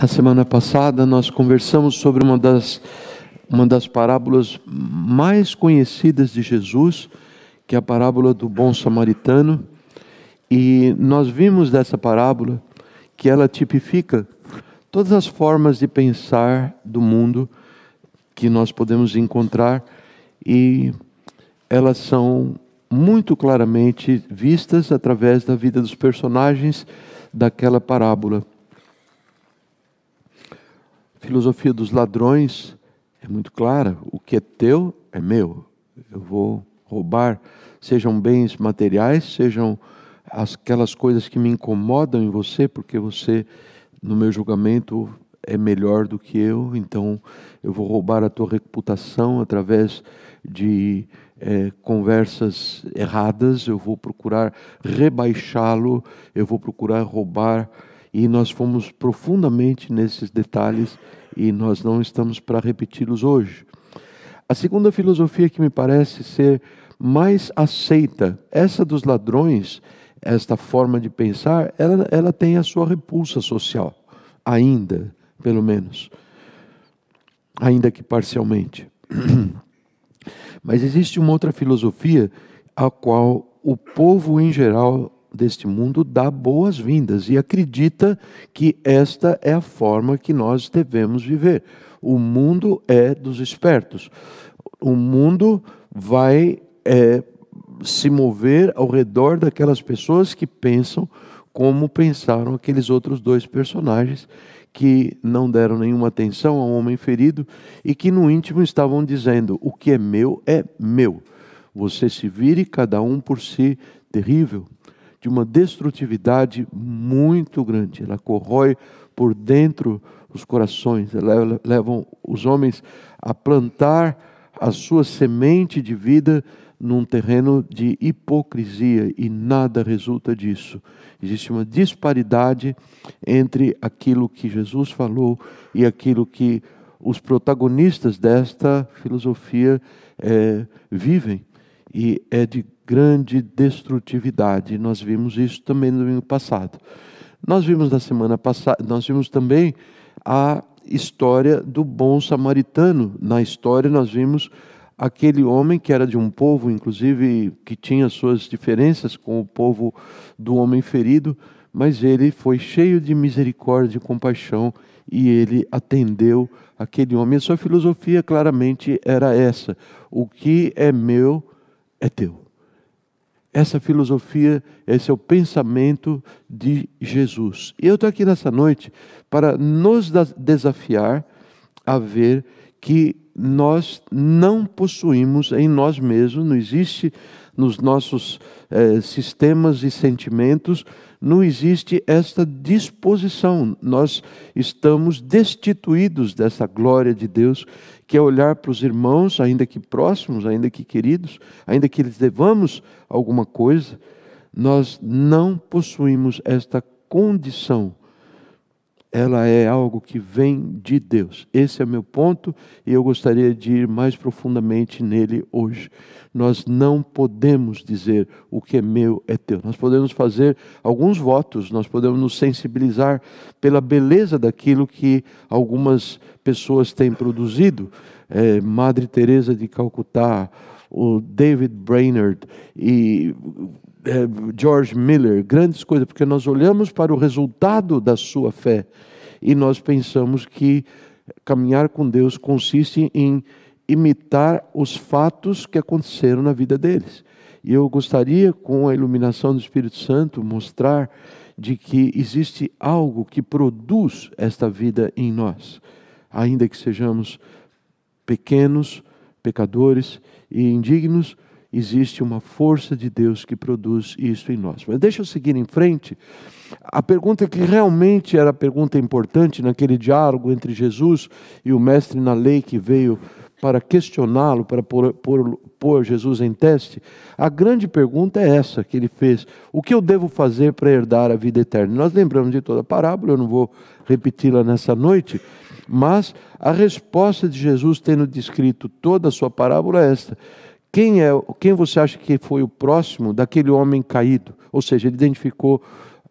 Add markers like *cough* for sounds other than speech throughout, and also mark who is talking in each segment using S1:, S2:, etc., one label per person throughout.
S1: Na semana passada nós conversamos sobre uma das, uma das parábolas mais conhecidas de Jesus, que é a parábola do bom samaritano, e nós vimos dessa parábola que ela tipifica todas as formas de pensar do mundo que nós podemos encontrar e elas são muito claramente vistas através da vida dos personagens daquela parábola filosofia dos ladrões é muito clara: o que é teu é meu. Eu vou roubar, sejam bens materiais, sejam aquelas coisas que me incomodam em você, porque você, no meu julgamento, é melhor do que eu, então eu vou roubar a tua reputação através de é, conversas erradas, eu vou procurar rebaixá-lo, eu vou procurar roubar. E nós fomos profundamente nesses detalhes e nós não estamos para repeti-los hoje. A segunda filosofia que me parece ser mais aceita, essa dos ladrões, esta forma de pensar, ela, ela tem a sua repulsa social, ainda, pelo menos, ainda que parcialmente. *clears throat* Mas existe uma outra filosofia a qual o povo em geral deste mundo dá boas-vindas e acredita que esta é a forma que nós devemos viver. O mundo é dos espertos. O mundo vai é, se mover ao redor daquelas pessoas que pensam como pensaram aqueles outros dois personagens que não deram nenhuma atenção ao homem ferido e que no íntimo estavam dizendo: o que é meu é meu. Você se vire, cada um por si, terrível de uma destrutividade muito grande. Ela corrói por dentro os corações, ela leva os homens a plantar a sua semente de vida num terreno de hipocrisia e nada resulta disso. Existe uma disparidade entre aquilo que Jesus falou e aquilo que os protagonistas desta filosofia é, vivem e é de grande destrutividade. Nós vimos isso também no domingo passado. Nós vimos na semana passada, nós vimos também a história do bom samaritano. Na história nós vimos aquele homem que era de um povo, inclusive que tinha suas diferenças com o povo do homem ferido, mas ele foi cheio de misericórdia e compaixão e ele atendeu aquele homem. A sua filosofia claramente era essa: o que é meu é teu. Essa filosofia, esse é o pensamento de Jesus. E eu estou aqui nessa noite para nos desafiar a ver que nós não possuímos em nós mesmos, não existe nos nossos eh, sistemas e sentimentos, não existe esta disposição. Nós estamos destituídos dessa glória de Deus que olhar para os irmãos, ainda que próximos, ainda que queridos, ainda que eles devamos alguma coisa, nós não possuímos esta condição ela é algo que vem de Deus. Esse é meu ponto e eu gostaria de ir mais profundamente nele hoje. Nós não podemos dizer o que é meu é teu. Nós podemos fazer alguns votos, nós podemos nos sensibilizar pela beleza daquilo que algumas pessoas têm produzido. É, Madre Teresa de Calcutá, o David Brainerd e é, George Miller, grandes coisas, porque nós olhamos para o resultado da sua fé e nós pensamos que caminhar com Deus consiste em imitar os fatos que aconteceram na vida deles. E eu gostaria, com a iluminação do Espírito Santo, mostrar de que existe algo que produz esta vida em nós, ainda que sejamos pequenos, pecadores e indignos existe uma força de Deus que produz isso em nós. Mas deixa eu seguir em frente. A pergunta que realmente era a pergunta importante naquele diálogo entre Jesus e o mestre na lei que veio para questioná-lo, para pôr, pôr, pôr, Jesus em teste, a grande pergunta é essa que ele fez: o que eu devo fazer para herdar a vida eterna? Nós lembramos de toda a parábola, eu não vou repeti-la nessa noite, mas a resposta de Jesus, tendo descrito toda a sua parábola, é esta: quem, é, quem você acha que foi o próximo daquele homem caído? Ou seja, ele identificou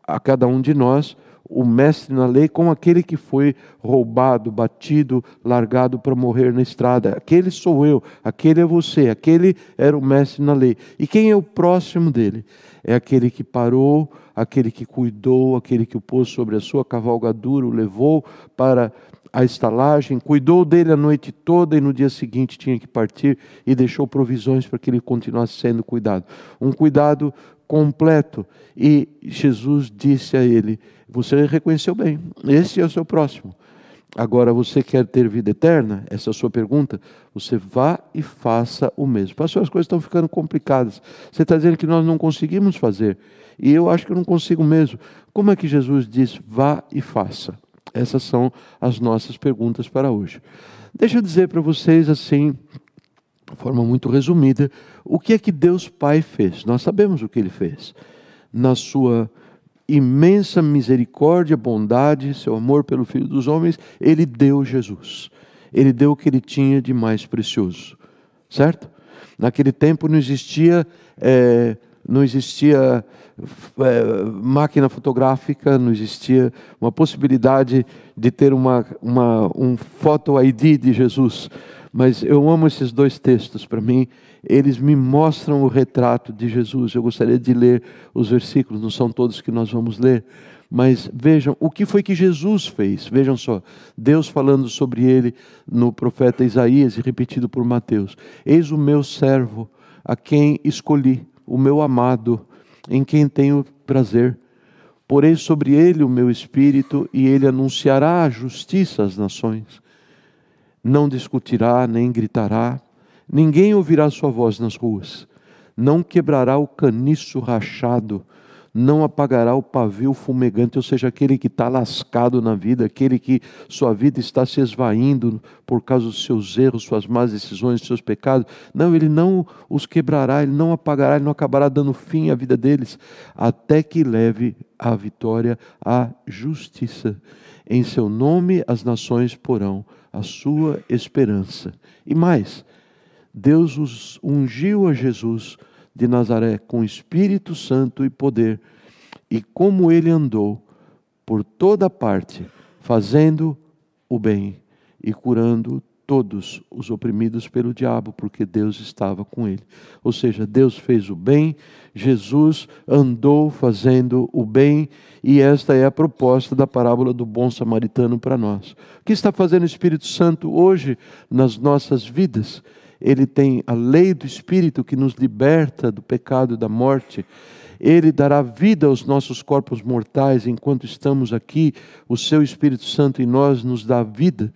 S1: a cada um de nós o mestre na lei com aquele que foi roubado, batido, largado para morrer na estrada. Aquele sou eu, aquele é você, aquele era o mestre na lei. E quem é o próximo dele? É aquele que parou, aquele que cuidou, aquele que o pôs sobre a sua cavalgadura, o levou para a estalagem, cuidou dele a noite toda e no dia seguinte tinha que partir e deixou provisões para que ele continuasse sendo cuidado. Um cuidado completo. E Jesus disse a ele: Você reconheceu bem, esse é o seu próximo. Agora você quer ter vida eterna? Essa é a sua pergunta. Você vá e faça o mesmo. Pastor, as coisas estão ficando complicadas. Você está dizendo que nós não conseguimos fazer. E eu acho que eu não consigo mesmo. Como é que Jesus diz: vá e faça? Essas são as nossas perguntas para hoje. Deixa eu dizer para vocês assim, de forma muito resumida, o que é que Deus Pai fez? Nós sabemos o que ele fez. Na sua imensa misericórdia, bondade, seu amor pelo Filho dos Homens, ele deu Jesus. Ele deu o que ele tinha de mais precioso, certo? Naquele tempo não existia é, não existia é, máquina fotográfica, não existia uma possibilidade de ter uma, uma, um foto ID de Jesus. Mas eu amo esses dois textos, para mim, eles me mostram o retrato de Jesus. Eu gostaria de ler os versículos, não são todos que nós vamos ler, mas vejam o que foi que Jesus fez. Vejam só, Deus falando sobre ele no profeta Isaías e repetido por Mateus: Eis o meu servo, a quem escolhi o meu amado, em quem tenho prazer. Porei sobre ele o meu espírito e ele anunciará a justiça às nações. Não discutirá, nem gritará, ninguém ouvirá sua voz nas ruas. Não quebrará o caniço rachado, não apagará o pavio fumegante, ou seja, aquele que está lascado na vida, aquele que sua vida está se esvaindo por causa dos seus erros, suas más decisões, seus pecados. Não, ele não os quebrará, ele não apagará, ele não acabará dando fim à vida deles, até que leve a vitória a justiça. Em seu nome as nações porão a sua esperança. E mais, Deus os ungiu a Jesus de Nazaré com Espírito Santo e poder, e como ele andou por toda parte, fazendo o bem e curando todos os oprimidos pelo diabo, porque Deus estava com ele. Ou seja, Deus fez o bem, Jesus andou fazendo o bem, e esta é a proposta da parábola do bom samaritano para nós. O que está fazendo o Espírito Santo hoje nas nossas vidas? ele tem a lei do Espírito que nos liberta do pecado e da morte. Ele dará vida aos nossos corpos mortais enquanto estamos aqui. O seu Espírito Santo em nós nos dá vida.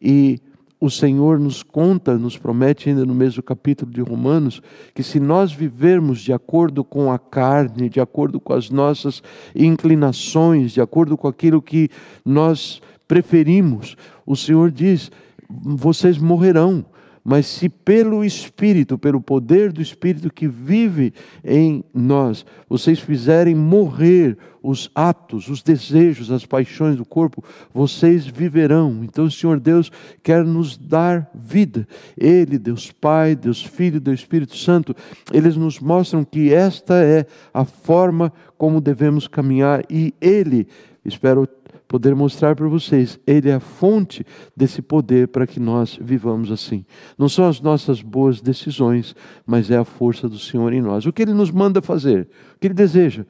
S1: E o Senhor nos conta, nos promete ainda no mesmo capítulo de Romanos, que se nós vivermos de acordo com a carne, de acordo com as nossas inclinações, de acordo com aquilo que nós preferimos, o Senhor diz: vocês morrerão mas se pelo Espírito, pelo poder do Espírito que vive em nós, vocês fizerem morrer os atos, os desejos, as paixões do corpo, vocês viverão. Então o Senhor Deus quer nos dar vida. Ele, Deus Pai, Deus Filho, Deus Espírito Santo, eles nos mostram que esta é a forma como devemos caminhar e Ele, espero poder mostrar para vocês. Ele é a fonte desse poder para que nós vivamos assim. Não são as nossas boas decisões, mas é a força do Senhor em nós. O que ele nos manda fazer, o que ele deseja.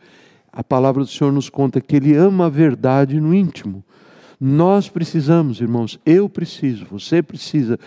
S1: A palavra do Senhor nos conta que ele ama a verdade no íntimo. Nós precisamos, irmãos, eu preciso, você precisa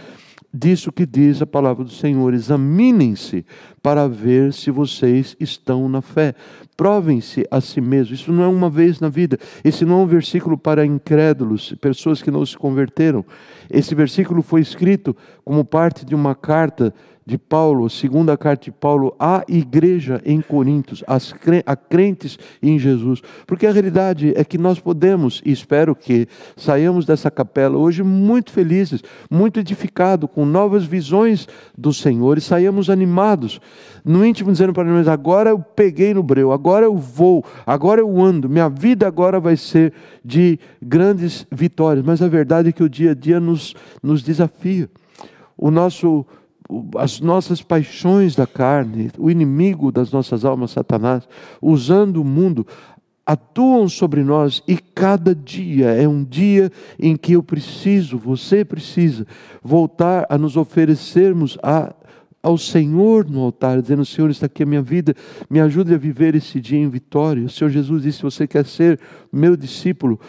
S1: disso que diz a palavra do Senhor. Examinem-se para ver se vocês estão na fé. Provem-se a si mesmos. Isso não é uma vez na vida. Esse não é um versículo para incrédulos, pessoas que não se converteram. Esse versículo foi escrito como parte de uma carta de Paulo, segunda carta de Paulo à igreja em Coríntios, às a crentes em Jesus. Porque a realidade é que nós podemos, e espero que saiamos dessa capela hoje muito felizes, muito edificados, com novas visões do Senhor e saímos animados no íntimo dizendo para nós: agora eu peguei no breu, agora eu vou, agora eu ando, minha vida agora vai ser de grandes vitórias. Mas a verdade é que o dia a dia nos, nos desafia. O nosso, as nossas paixões da carne, o inimigo das nossas almas, Satanás, usando o mundo, atuam sobre nós e cada dia é um dia em que eu preciso, você precisa voltar a nos oferecermos a ao Senhor no altar, dizendo: Senhor, está aqui a minha vida, me ajude a viver esse dia em vitória. O Senhor Jesus disse: Se você quer ser meu discípulo,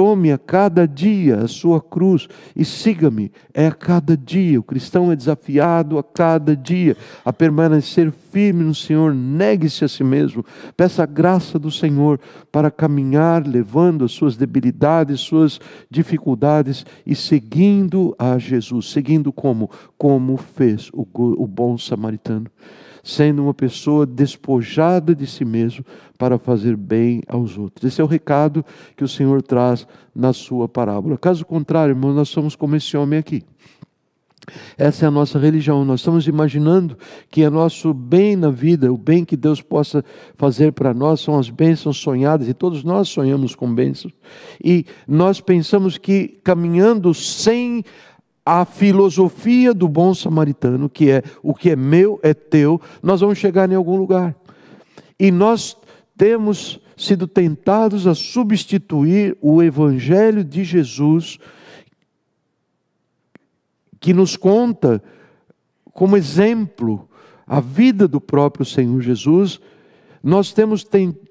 S1: tome a cada dia a sua cruz e siga-me. É a cada dia. O cristão é desafiado a cada dia a permanecer firme no Senhor, negue-se a si mesmo. Peça a graça do Senhor para caminhar levando as suas debilidades, suas dificuldades e seguindo a Jesus. Seguindo como? Como fez o bom samaritano sendo uma pessoa despojada de si mesmo para fazer bem aos outros. Esse é o recado que o Senhor traz na sua parábola. Caso contrário, irmãos, nós somos como esse homem aqui. Essa é a nossa religião. Nós estamos imaginando que é nosso bem na vida, o bem que Deus possa fazer para nós, são as bênçãos sonhadas, e todos nós sonhamos com bênçãos. E nós pensamos que caminhando sem a filosofia do bom samaritano, que é o que é meu é teu, nós vamos chegar em algum lugar. E nós temos sido tentados a substituir o evangelho de Jesus que nos conta como exemplo a vida do próprio Senhor Jesus, nós temos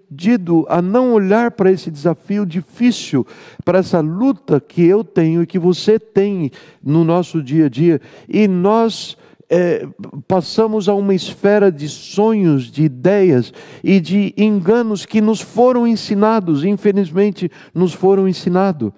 S1: decidido a não olhar para esse desafio difícil, para essa luta que eu tenho e que você tem no nosso dia a dia, e nós é, passamos a uma esfera de sonhos, de ideias e de enganos que nos foram ensinados, infelizmente, nos foram ensinados.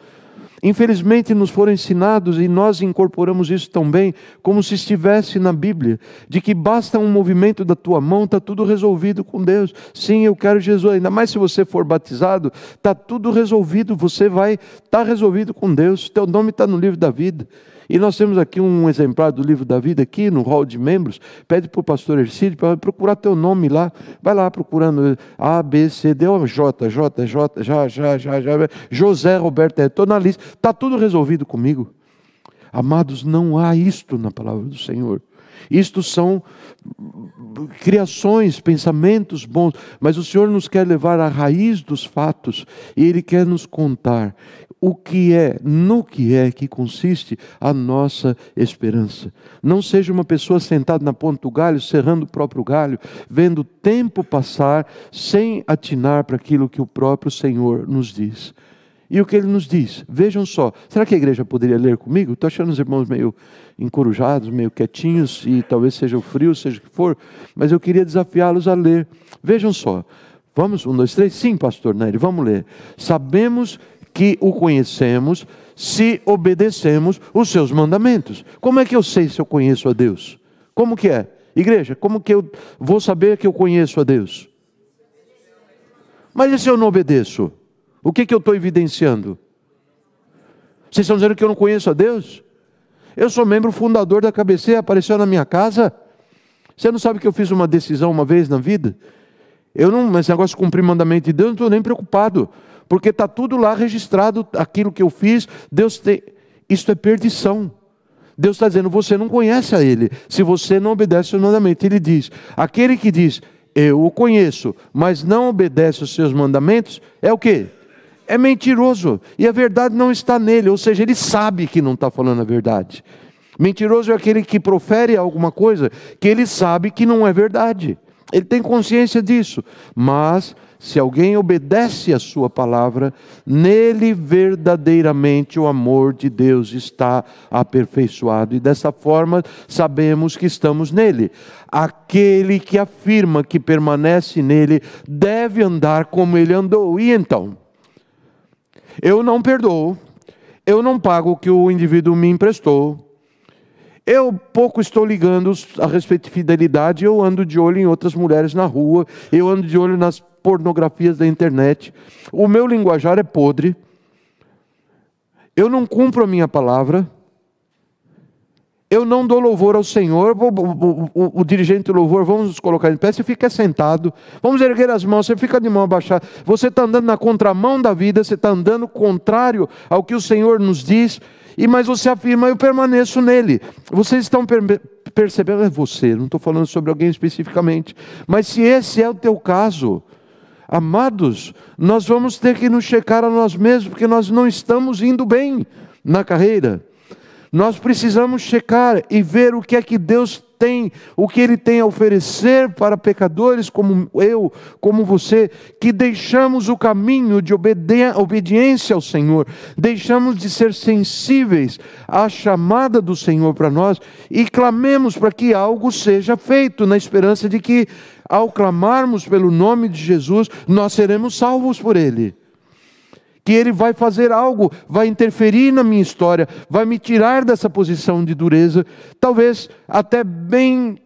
S1: Infelizmente, nos foram ensinados, e nós incorporamos isso tão bem como se estivesse na Bíblia, de que basta um movimento da tua mão, está tudo resolvido com Deus. Sim, eu quero Jesus, ainda mais se você for batizado, está tudo resolvido, você vai estar tá resolvido com Deus, teu nome está no livro da vida. E nós temos aqui um exemplar do livro da vida aqui no hall de membros. Pede para o pastor Ercílio para procurar teu nome lá. Vai lá procurando A, B, C, D, o, J, J, J, J J já, já. José Roberto, estou é, na lista. Está tudo resolvido comigo. Amados, não há isto na palavra do Senhor. Isto são criações, pensamentos bons, mas o Senhor nos quer levar à raiz dos fatos e Ele quer nos contar o que é, no que é que consiste a nossa esperança. Não seja uma pessoa sentada na ponta do galho, serrando o próprio galho, vendo o tempo passar sem atinar para aquilo que o próprio Senhor nos diz. E o que ele nos diz? Vejam só, será que a igreja poderia ler comigo? Estou achando os irmãos meio encorujados, meio quietinhos, e talvez seja o frio, seja o que for, mas eu queria desafiá-los a ler. Vejam só, vamos, um, dois, três? Sim, pastor Nery, vamos ler. Sabemos que o conhecemos se obedecemos os seus mandamentos. Como é que eu sei se eu conheço a Deus? Como que é? Igreja, como que eu vou saber que eu conheço a Deus? Mas e se eu não obedeço? O que, que eu estou evidenciando? Vocês estão dizendo que eu não conheço a Deus? Eu sou membro fundador da KBC, apareceu na minha casa. Você não sabe que eu fiz uma decisão uma vez na vida? Eu não, esse negócio de cumprir mandamento de Deus, não estou nem preocupado porque está tudo lá registrado, aquilo que eu fiz, Deus tem. Isto é perdição. Deus está dizendo, você não conhece a Ele, se você não obedece os mandamentos. Ele diz, aquele que diz, eu o conheço, mas não obedece os seus mandamentos, é o quê? É mentiroso. E a verdade não está nele, ou seja, ele sabe que não está falando a verdade. Mentiroso é aquele que profere alguma coisa que ele sabe que não é verdade. Ele tem consciência disso, mas se alguém obedece a sua palavra, nele verdadeiramente o amor de Deus está aperfeiçoado e dessa forma sabemos que estamos nele. Aquele que afirma que permanece nele deve andar como ele andou. E então? Eu não perdoo, eu não pago o que o indivíduo me emprestou, eu pouco estou ligando a respeito de fidelidade, eu ando de olho em outras mulheres na rua, eu ando de olho nas pornografias da internet. O meu linguajar é podre. Eu não cumpro a minha palavra. Eu não dou louvor ao Senhor. O, o, o, o dirigente do louvor, vamos nos colocar em pé. Você fica sentado. Vamos erguer as mãos. Você fica de mão abaixada. Você está andando na contramão da vida. Você está andando contrário ao que o Senhor nos diz e mas você afirma, eu permaneço nele. Vocês estão per percebendo, é você, não estou falando sobre alguém especificamente, mas se esse é o teu caso, amados, nós vamos ter que nos checar a nós mesmos, porque nós não estamos indo bem na carreira. Nós precisamos checar e ver o que é que Deus tem, o que Ele tem a oferecer para pecadores como eu, como você, que deixamos o caminho de obediência ao Senhor, deixamos de ser sensíveis à chamada do Senhor para nós e clamemos para que algo seja feito, na esperança de que, ao clamarmos pelo nome de Jesus, nós seremos salvos por Ele que ele vai fazer algo, vai interferir na minha história, vai me tirar dessa posição de dureza, talvez até bem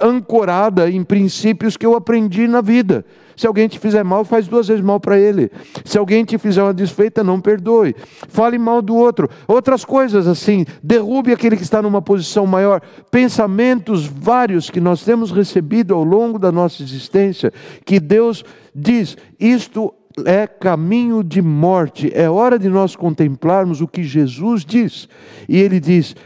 S1: ancorada em princípios que eu aprendi na vida. Se alguém te fizer mal, faz duas vezes mal para ele. Se alguém te fizer uma desfeita, não perdoe. Fale mal do outro. Outras coisas assim, derrube aquele que está numa posição maior. Pensamentos vários que nós temos recebido ao longo da nossa existência, que Deus diz: isto é caminho de morte. É hora de nós contemplarmos o que Jesus diz. E ele diz: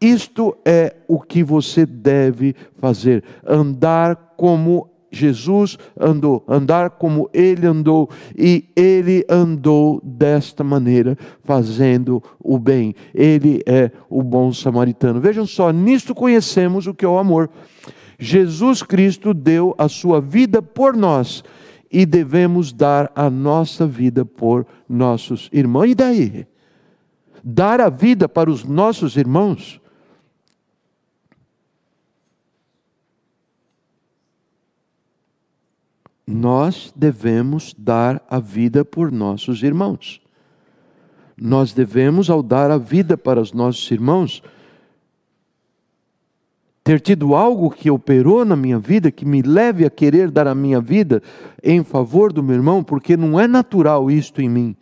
S1: isto é o que você deve fazer, andar como Jesus andou, andar como ele andou, e ele andou desta maneira, fazendo o bem. Ele é o bom samaritano. Vejam só, nisto conhecemos o que é o amor. Jesus Cristo deu a sua vida por nós e devemos dar a nossa vida por nossos irmãos. E daí? Dar a vida para os nossos irmãos? Nós devemos dar a vida por nossos irmãos. Nós devemos, ao dar a vida para os nossos irmãos, ter tido algo que operou na minha vida, que me leve a querer dar a minha vida em favor do meu irmão, porque não é natural isto em mim.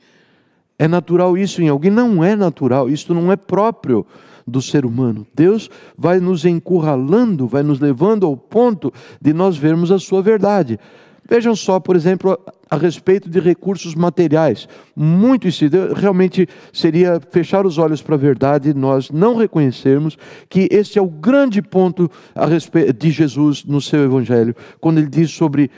S1: É natural isso em alguém? Não é natural, isto não é próprio do ser humano. Deus vai nos encurralando, vai nos levando ao ponto de nós vermos a sua verdade. Vejam só, por exemplo, a respeito de recursos materiais. Muito incidido, realmente seria fechar os olhos para a verdade nós não reconhecermos que esse é o grande ponto a respeito de Jesus no seu evangelho, quando ele diz sobre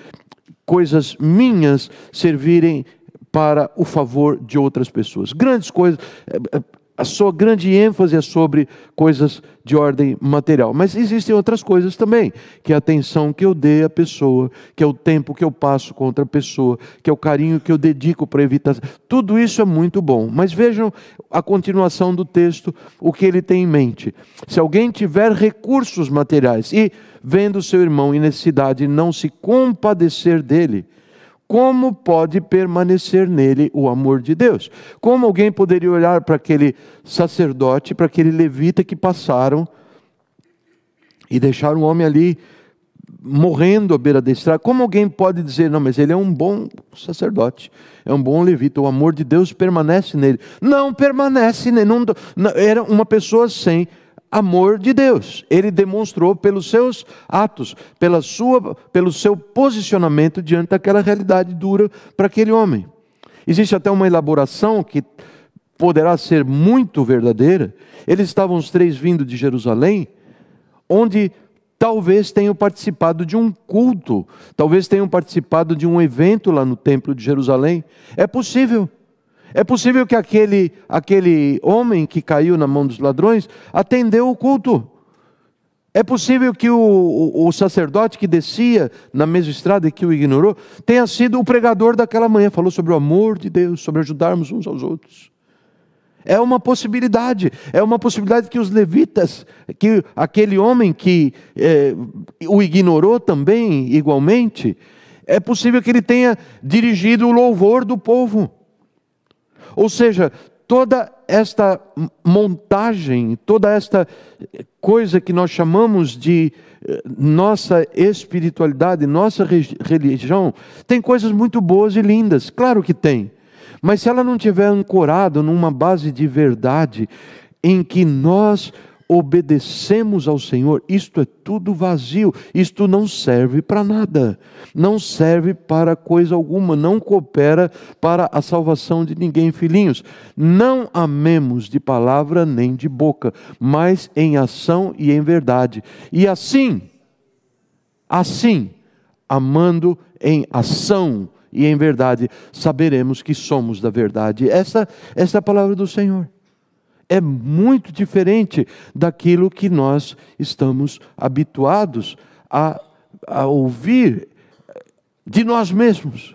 S1: coisas minhas servirem para o favor de outras pessoas. Grandes coisas, eh, eh, a sua grande ênfase é sobre coisas de ordem material. Mas existem outras coisas também, que é a atenção que eu dei à pessoa, que é o tempo que eu passo com outra pessoa, que é o carinho que eu dedico para evitar. Tudo isso é muito bom. Mas vejam a continuação do texto, o que ele tem em mente. Se alguém tiver recursos materiais e, vendo seu irmão em necessidade, não se compadecer dele, como pode permanecer nele o amor de Deus? Como alguém poderia olhar para aquele sacerdote, para aquele levita que passaram e deixaram o homem ali morrendo à beira da estrada? Como alguém pode dizer, não, mas ele é um bom sacerdote, é um bom levita, o amor de Deus permanece nele? Não permanece nele, não, era uma pessoa sem amor de Deus. Ele demonstrou pelos seus atos, pela sua, pelo seu posicionamento diante daquela realidade dura para aquele homem. Existe até uma elaboração que poderá ser muito verdadeira. Eles estavam os três vindo de Jerusalém, onde talvez tenham participado de um culto, talvez tenham participado de um evento lá no templo de Jerusalém. É possível. É possível que aquele, aquele homem que caiu na mão dos ladrões atendeu o culto. É possível que o, o, o, sacerdote que descia na mesma estrada e que o ignorou tenha sido o pregador daquela manhã, falou sobre o amor de Deus, sobre ajudarmos uns aos outros. É uma possibilidade, é uma possibilidade que os levitas, que aquele homem que é, o ignorou também, igualmente, é possível que ele tenha dirigido o louvor do povo. Ou seja, toda esta montagem, toda esta coisa que nós chamamos de eh, nossa espiritualidade, nossa religião, tem coisas muito boas e lindas, claro que tem. Mas se ela não tiver ancorada numa base de verdade em que nós obedecemos ao Senhor, isto é tudo vazio, isto não serve para nada, não serve para coisa alguma, não coopera para a salvação de ninguém, filhinhos. Não amemos de palavra nem de boca, mas em ação e em verdade. E assim, assim, amando em ação e em verdade, saberemos que somos da verdade. Essa, essa é a palavra do Senhor é muito diferente daquilo que nós estamos habituados a, a ouvir de nós mesmos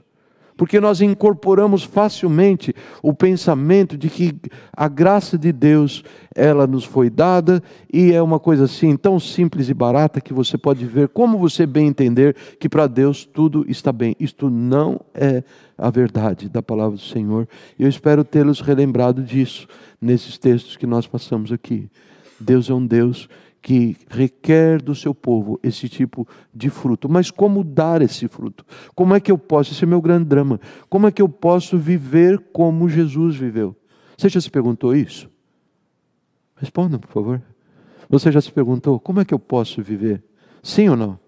S1: porque nós incorporamos facilmente o pensamento de que a graça de Deus ela nos foi dada e é uma coisa assim tão simples e barata que você pode ver como você bem entender que para Deus tudo está bem. Isto não é a verdade da palavra do Senhor. Eu espero tê-los relembrado disso nesses textos que nós passamos aqui. Deus é um Deus que requer do seu povo esse tipo de fruto. Mas como dar esse fruto? Como é que eu posso? Esse é meu grande drama. Como é que eu posso viver como Jesus viveu? Você já se perguntou isso? Responda, por favor. Você já se perguntou como é que eu posso viver? Sim ou não?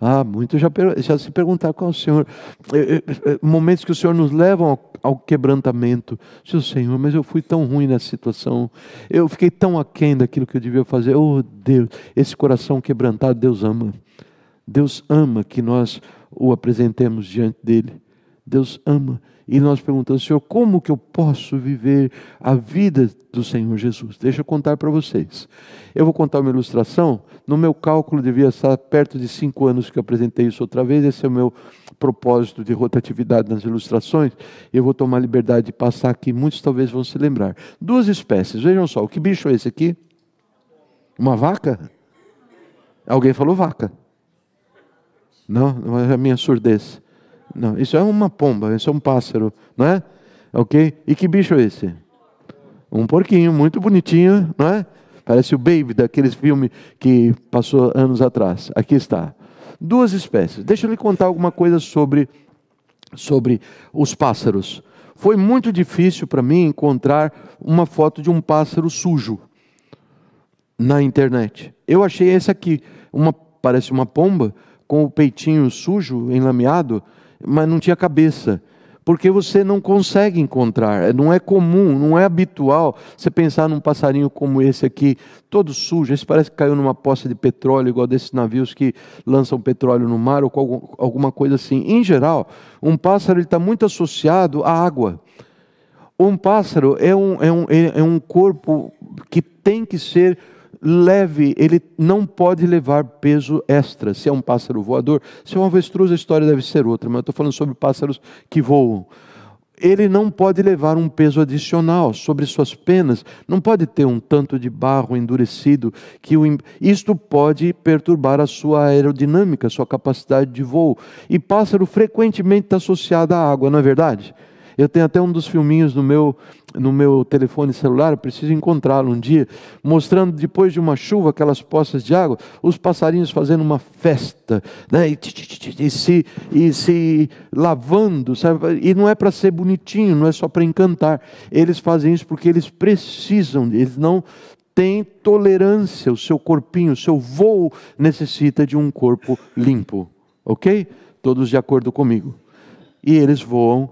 S1: Ah, muitos já, já se perguntaram qual é o Senhor. Eh, eh, eh, momentos que o Senhor nos levam ao quebrantamento. Seu oh, Senhor, mas eu fui tão ruim nessa situação, eu fiquei tão aquém daquilo que eu devia fazer. Oh Deus, esse coração quebrantado, Deus ama. Deus ama que nós o apresentemos diante dele. Deus ama. E nós perguntamos, Senhor, como que eu posso viver a vida do Senhor Jesus? Deixa eu contar para vocês. Eu vou contar uma ilustração. No meu cálculo, devia estar perto de cinco anos que eu apresentei isso outra vez. Esse é o meu propósito de rotatividade nas ilustrações, eu vou tomar liberdade de passar aqui, muitos talvez vão se lembrar. Duas espécies, vejam só, o que bicho é esse aqui? Uma vaca? Alguém falou vaca. Não, não é a minha surdez. Não, isso é uma pomba, isso é um pássaro, não é? Ok? E que bicho é esse? Um porquinho, muito bonitinho, não é? Parece o Baby daqueles filmes que passou anos atrás. Aqui está. Duas espécies. Deixa eu lhe contar alguma coisa sobre, sobre os pássaros. Foi muito difícil para mim encontrar uma foto de um pássaro sujo na internet. Eu achei esse aqui, uma parece uma pomba com o peitinho sujo, enlameado, mas não tinha cabeça porque você não consegue encontrar, é, não é comum, não é habitual você pensar num passarinho como esse aqui, todo sujo, esse parece que caiu numa poça de petróleo, igual desses navios que lançam petróleo no mar ou alguma coisa assim. Em geral, um pássaro está muito associado à água. Um pássaro é um, é um, é, é um corpo que tem que ser leve, ele não pode levar peso extra. Se é um pássaro voador, se é um avestruz, a história deve ser outra, mas eu estou falando sobre pássaros que voam. Ele não pode levar um peso adicional sobre suas penas, não pode ter um tanto de barro endurecido, que o, isto pode perturbar a sua aerodinâmica, a sua capacidade de voo. E pássaro frequentemente está associado à água, não é verdade? Eu tenho até um dos filminhos no meu, no meu telefone celular, eu preciso encontrá-lo um dia, mostrando depois de uma chuva, aquelas poças de água, os passarinhos fazendo uma festa, né? e, e se, e se lavando, sabe? E não é para ser bonitinho, não é só para encantar. Eles fazem isso porque eles precisam, eles não têm tolerância, o seu corpinho, o seu voo necessita de um corpo limpo, ok? Todos de acordo comigo. E eles voam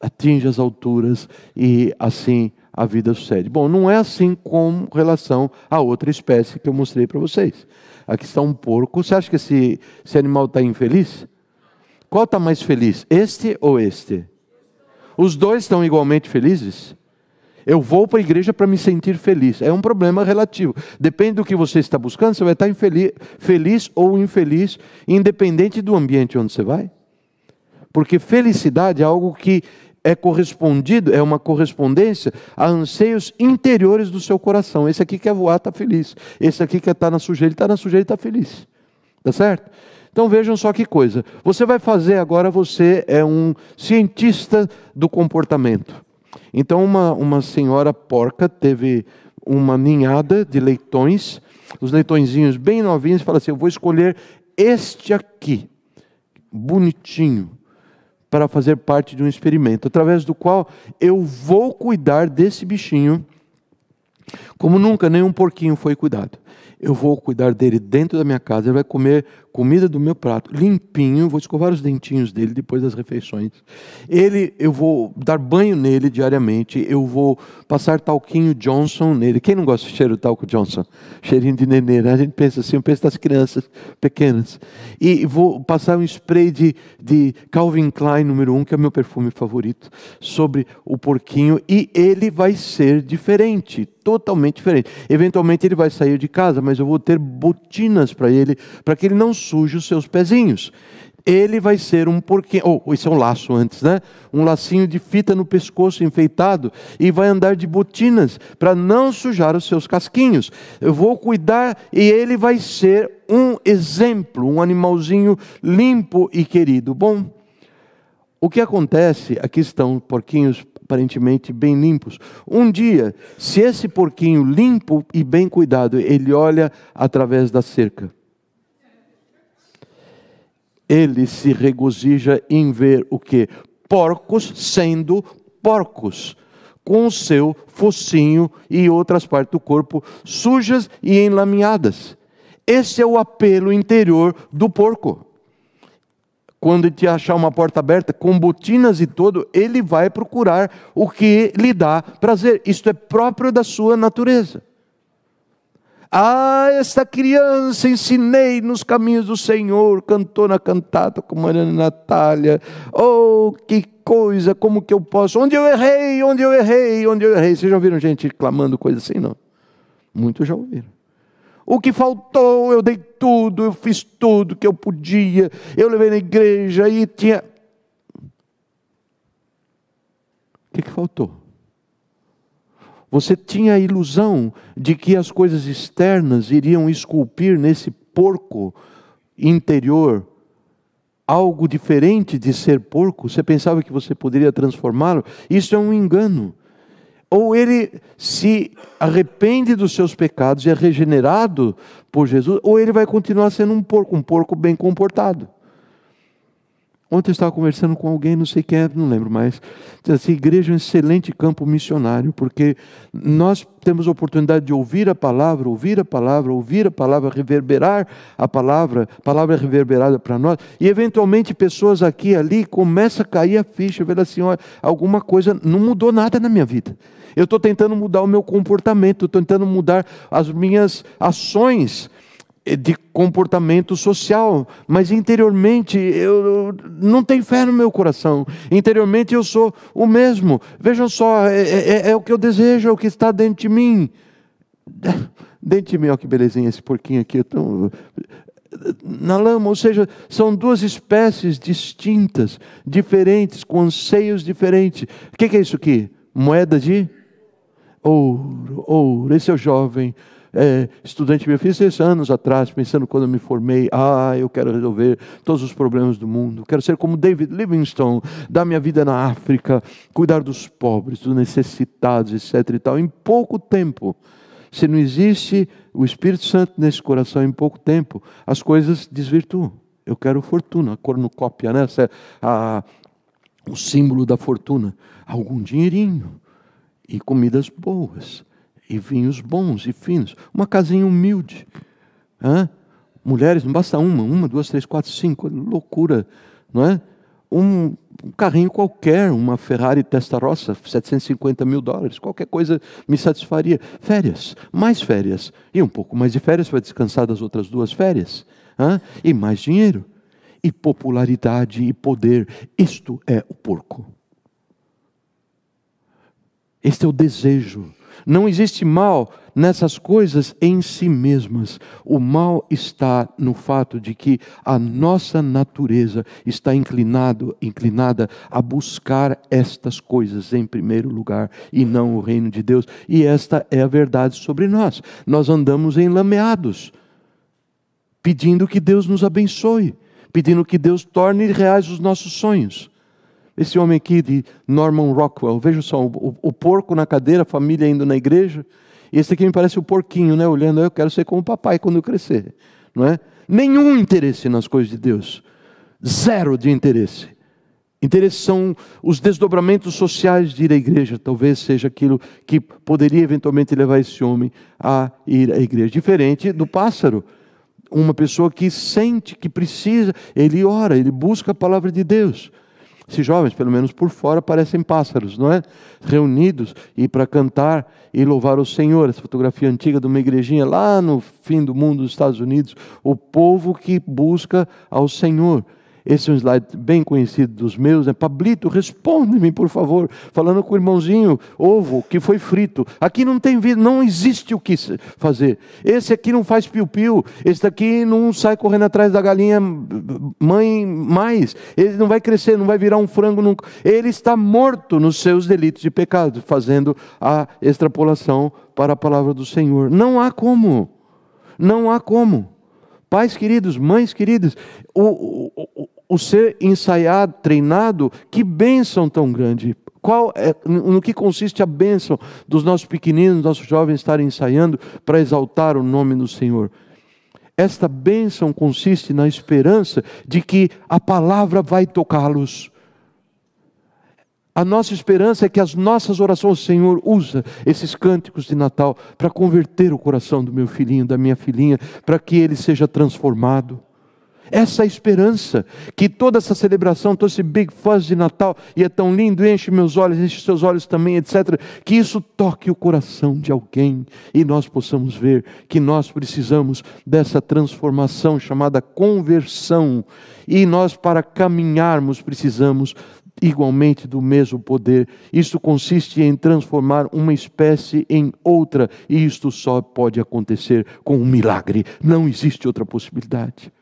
S1: atinge as alturas e assim a vida sucede. Bom, não é assim com relação a outra espécie que eu mostrei para vocês. Aqui está um porco. Você acha que esse, esse animal está infeliz? Qual está mais feliz, este ou este? Os dois estão igualmente felizes? Eu vou para a igreja para me sentir feliz. É um problema relativo. Depende do que você está buscando, você vai estar tá infeliz, feliz ou infeliz, independente do ambiente onde você vai. Porque felicidade é algo que é correspondido, é uma correspondência a anseios interiores do seu coração. Esse aqui quer voar, está feliz. Esse aqui quer estar tá na sujeira, está na sujeira e está feliz. Está certo? Então vejam só que coisa. Você vai fazer agora, você é um cientista do comportamento. Então uma, uma senhora porca teve uma ninhada de leitões, os leitõezinhos bem novinhos, fala assim: eu vou escolher este aqui, bonitinho, para fazer parte de um experimento, através do qual eu vou cuidar desse bichinho como nunca nenhum porquinho foi cuidado. Eu vou cuidar dele dentro da minha casa, ele vai comer comida do meu prato, limpinho, vou escovar os dentinhos dele depois das refeições. Ele, eu vou dar banho nele diariamente, eu vou passar talquinho Johnson nele. Quem não gosta de cheiro de talco Johnson? Cheirinho de nenê, né? A gente pensa assim, eu penso das crianças pequenas. E vou passar um spray de, de Calvin Klein número 1, um, que é o meu perfume favorito, sobre o porquinho e ele vai ser diferente, totalmente diferente. Eventualmente ele vai sair de casa, mas eu vou ter botinas para ele, para que ele não suje os seus pezinhos. Ele vai ser um porquinho, ou oh, isso é um laço antes, né? Um lacinho de fita no pescoço enfeitado e vai andar de botinas para não sujar os seus casquinhos. Eu vou cuidar e ele vai ser um exemplo, um animalzinho limpo e querido. Bom, o que acontece, aqui estão porquinhos aparentemente bem limpos. Um dia, se esse porquinho limpo e bem cuidado, ele olha através da cerca ele se regozija em ver o que? Porcos sendo porcos, com seu focinho e outras partes do corpo sujas e enlameadas. Esse é o apelo interior do porco. Quando te achar uma porta aberta, com botinas e todo, ele vai procurar o que lhe dá prazer. Isto é próprio da sua natureza. Ah, esta criança ensinei nos caminhos do Senhor, cantou na cantata com Mariana Natália. Oh, que coisa, como que eu posso? Onde eu errei, onde eu errei, onde eu errei. Vocês já ouviram gente clamando coisa assim, não? Muitos já ouviram. O que faltou, eu dei tudo, eu fiz tudo que eu podia, eu levei na igreja e tinha. O que, que faltou? Você tinha a ilusão de que as coisas externas iriam esculpir nesse porco interior algo diferente de ser porco. Você pensava que você poderia transformá-lo. Isso é um engano. Ou ele se arrepende dos seus pecados e é regenerado por Jesus, ou ele vai continuar sendo um porco, um porco bem comportado. Ontem eu estava conversando com alguém, não sei quem é, não lembro mais. Diz assim, igreja é um excelente campo missionário, porque nós temos a oportunidade de ouvir a palavra, ouvir a palavra, ouvir a palavra, reverberar a palavra, a palavra é reverberada para nós, e eventualmente pessoas aqui e ali começa a cair a ficha, ver assim, ó, alguma coisa não mudou nada na minha vida. Eu estou tentando mudar o meu comportamento, estou tentando mudar as minhas ações, é de comportamento social, mas interiormente eu não tenho fé no meu coração. Interiormente eu sou o mesmo. Vejam só, é, é, é, é o que eu desejo, é o que está dentro de mim. Dentro de mim, olha que belezinha esse porquinho aqui, tão na lama, ou seja, são duas espécies distintas, diferentes, com anseios diferentes. O que, é isso aqui? Moeda de ouro, ouro. Esse é o jovem é, estudante, eu fiz seis anos atrás, pensando quando eu me formei, ah, eu quero resolver todos os problemas do mundo, quero ser como David Livingstone, dar minha vida na África, cuidar dos pobres, dos necessitados, etc. E tal. Em pouco tempo, se não existe o Espírito Santo nesse coração, em pouco tempo, as coisas desvirtuam. Eu quero fortuna, a cornucópia, né? É a, o símbolo da fortuna. Algum dinheirinho e comidas boas e vinhos bons e finos. Uma casinha humilde. Hã? Mulheres, não basta uma, uma, duas, três, quatro, cinco, loucura, não é? Um, um carrinho qualquer, uma Ferrari Testarossa, 750 mil dólares, qualquer coisa me satisfaria. Férias, mais férias, e um pouco mais de férias para descansar das outras duas férias, hã? e mais dinheiro, e popularidade e poder. Isto é o porco. Este é o desejo não existe mal nessas coisas em si mesmas. O mal está no fato de que a nossa natureza está inclinado, inclinada a buscar estas coisas em primeiro lugar e não o reino de Deus. E esta é a verdade sobre nós. Nós andamos enlameados, pedindo que Deus nos abençoe, pedindo que Deus torne reais os nossos sonhos. Esse homem aqui de Norman Rockwell, veja só, o, o porco na cadeira, a família indo na igreja, e esse aqui me parece o porquinho, né? Olhando, eu quero ser como o papai quando eu crescer, não é? Nenhum interesse nas coisas de Deus, zero de interesse. Interesse são os desdobramentos sociais de ir à igreja, talvez seja aquilo que poderia eventualmente levar esse homem a ir à igreja. Diferente do pássaro, uma pessoa que sente que precisa, ele ora, ele busca a palavra de Deus. Esses jovens, pelo menos por fora, parecem pássaros, não é? Reunidos e para cantar e louvar o Senhor. Essa fotografia antiga de uma igrejinha lá no fim do mundo dos Estados Unidos. O povo que busca ao Senhor, esse é um slide bem conhecido dos meus. Né? Pablito, responde-me, por favor, falando com o irmãozinho, ovo que foi frito. Aqui não tem vida, não existe o que fazer. Esse aqui não faz piu-piu, esse daqui não sai correndo atrás da galinha mãe mais. Ele não vai crescer, não vai virar um frango nunca. Ele está morto nos seus delitos e de pecados, fazendo a extrapolação para a palavra do Senhor. Não há como. Não há como. Pais queridos, mães queridas, o, o, o ser ensaiado, treinado, que bênção tão grande. Qual é, no que consiste a bênção dos nossos pequeninos, nossos jovens estarem ensaiando para exaltar o nome do Senhor? Esta bênção consiste na esperança de que a palavra vai tocá-los a nossa esperança é que as nossas orações, Senhor, usa esses cânticos de Natal para converter o coração do meu filhinho, da minha filhinha, para que ele seja transformado. Essa é esperança, que toda essa celebração, todo esse Big Fuzz de Natal, e é tão lindo, enche meus olhos, enche seus olhos também, etc. Que isso toque o coração de alguém e nós possamos ver que nós precisamos dessa transformação chamada conversão. E nós, para caminharmos, precisamos igualmente do mesmo poder. Isso consiste em transformar uma espécie em outra, e isto só pode acontecer com um milagre. Não existe outra possibilidade.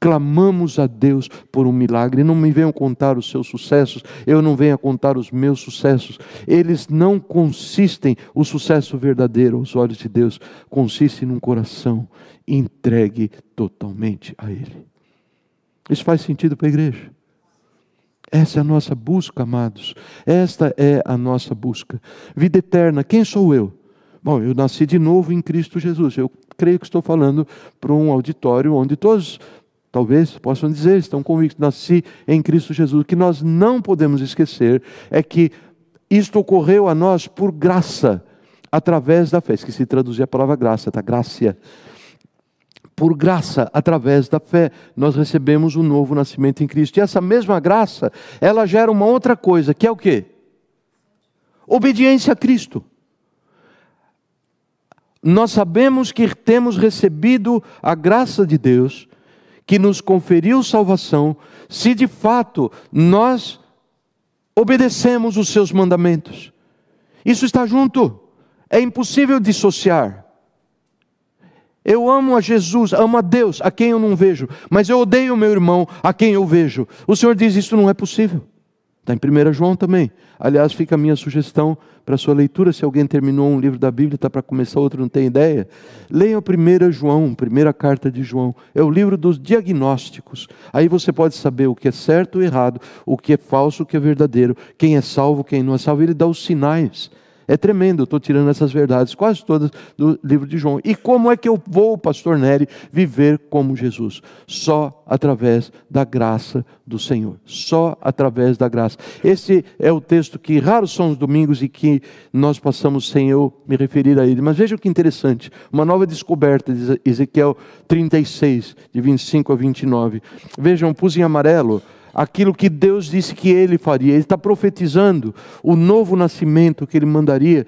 S1: Clamamos a Deus por um milagre. Não me venham contar os seus sucessos, eu não venho a contar os meus sucessos. Eles não consistem, o sucesso verdadeiro aos olhos de Deus, consiste num coração entregue totalmente a Ele. Isso faz sentido para a igreja. Essa é a nossa busca, amados. Esta é a nossa busca. Vida eterna, quem sou eu? Bom, eu nasci de novo em Cristo Jesus. Eu creio que estou falando para um auditório onde todos, talvez, possam dizer, estão convictos, nasci em Cristo Jesus. O que nós não podemos esquecer é que isto ocorreu a nós por graça, através da fé. Esqueci de traduzir a palavra graça, tá? Graça por graça, através da fé, nós recebemos um novo nascimento em Cristo. E essa mesma graça, ela gera uma outra coisa, que é o quê? Obediência a Cristo. Nós sabemos que temos recebido a graça de Deus, que nos conferiu salvação, se de fato nós obedecemos os seus mandamentos. Isso está junto, é impossível dissociar. Eu amo a Jesus, amo a Deus, a quem eu não vejo, mas eu odeio o meu irmão, a quem eu vejo. O Senhor diz: Isso não é possível. Está em 1 João também. Aliás, fica a minha sugestão para a sua leitura. Se alguém terminou um livro da Bíblia, está para começar outro, não tem ideia. Leia 1 João, primeira carta de João. É o livro dos diagnósticos. Aí você pode saber o que é certo e errado, o que é falso, o que é verdadeiro, quem é salvo, quem não é salvo. Ele dá os sinais. É tremendo, eu estou tirando essas verdades, quase todas, do livro de João. E como é que eu vou, pastor Nery, viver como Jesus? Só através da graça do Senhor. Só através da graça. Esse é o texto que raros são os domingos e que nós passamos sem eu me referir a ele. Mas veja que interessante, uma nova descoberta de Ezequiel 36, de 25 a 29. Vejam, pus em amarelo aquilo que Deus disse que ele faria. Ele está profetizando o novo nascimento que ele mandaria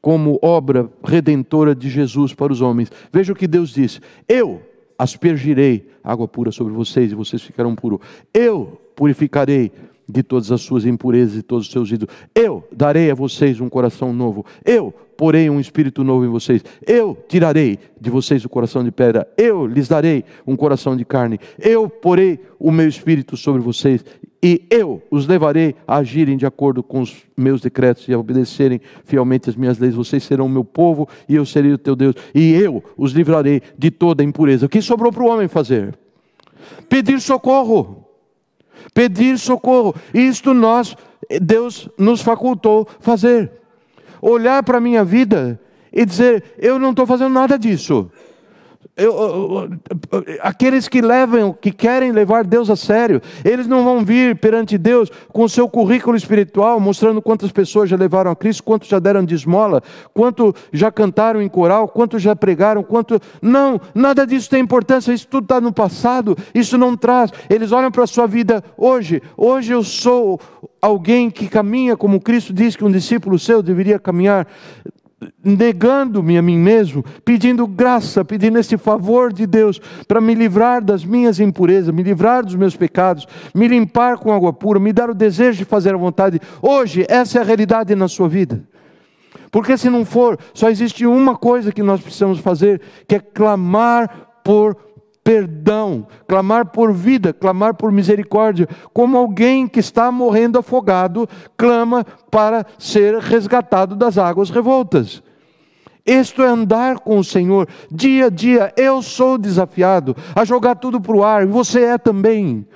S1: como obra redentora de Jesus para os homens. Veja o que Deus disse: Eu aspergirei água pura sobre vocês e vocês ficarão puros. Eu purificarei de todas as suas impurezas e todos os seus ídolos. Eu darei a vocês um coração novo. Eu porei um espírito novo em vocês. Eu tirarei de vocês o coração de pedra. Eu lhes darei um coração de carne. Eu porei o meu espírito sobre vocês e eu os levarei a agirem de acordo com os meus decretos e a obedecerem fielmente as minhas leis. Vocês serão o meu povo e eu serei o teu Deus. E eu os livrarei de toda impureza. O que sobrou para o homem fazer? Pedir socorro pedir socorro. Isto nós, Deus nos facultou fazer. Olhar para a minha vida e dizer: eu não estou fazendo nada disso eu, eu, aqueles que levam, que querem levar Deus a sério, eles não vão vir perante Deus com o seu currículo espiritual, mostrando quantas pessoas já levaram a Cristo, quanto já deram de esmola, quanto já cantaram em coral, quanto já pregaram, quanto. Não, nada disso tem importância, isso tudo está no passado, isso não traz. Eles olham para a sua vida hoje. Hoje eu sou alguém que caminha como Cristo diz que um discípulo seu deveria caminhar negando-me a mim mesmo, pedindo graça, pedindo esse favor de Deus para me livrar das minhas impurezas, me livrar dos meus pecados, me limpar com água pura, me dar o desejo de fazer a vontade. Hoje, essa é a realidade na sua vida. Porque se não for, só existe uma coisa que nós precisamos fazer, que é clamar por perdão, clamar por vida, clamar por misericórdia, como alguém que está morrendo afogado clama para ser resgatado das águas revoltas. Isto é andar com o Senhor. Dia a dia eu sou desafiado a jogar tudo para o ar, e você é também.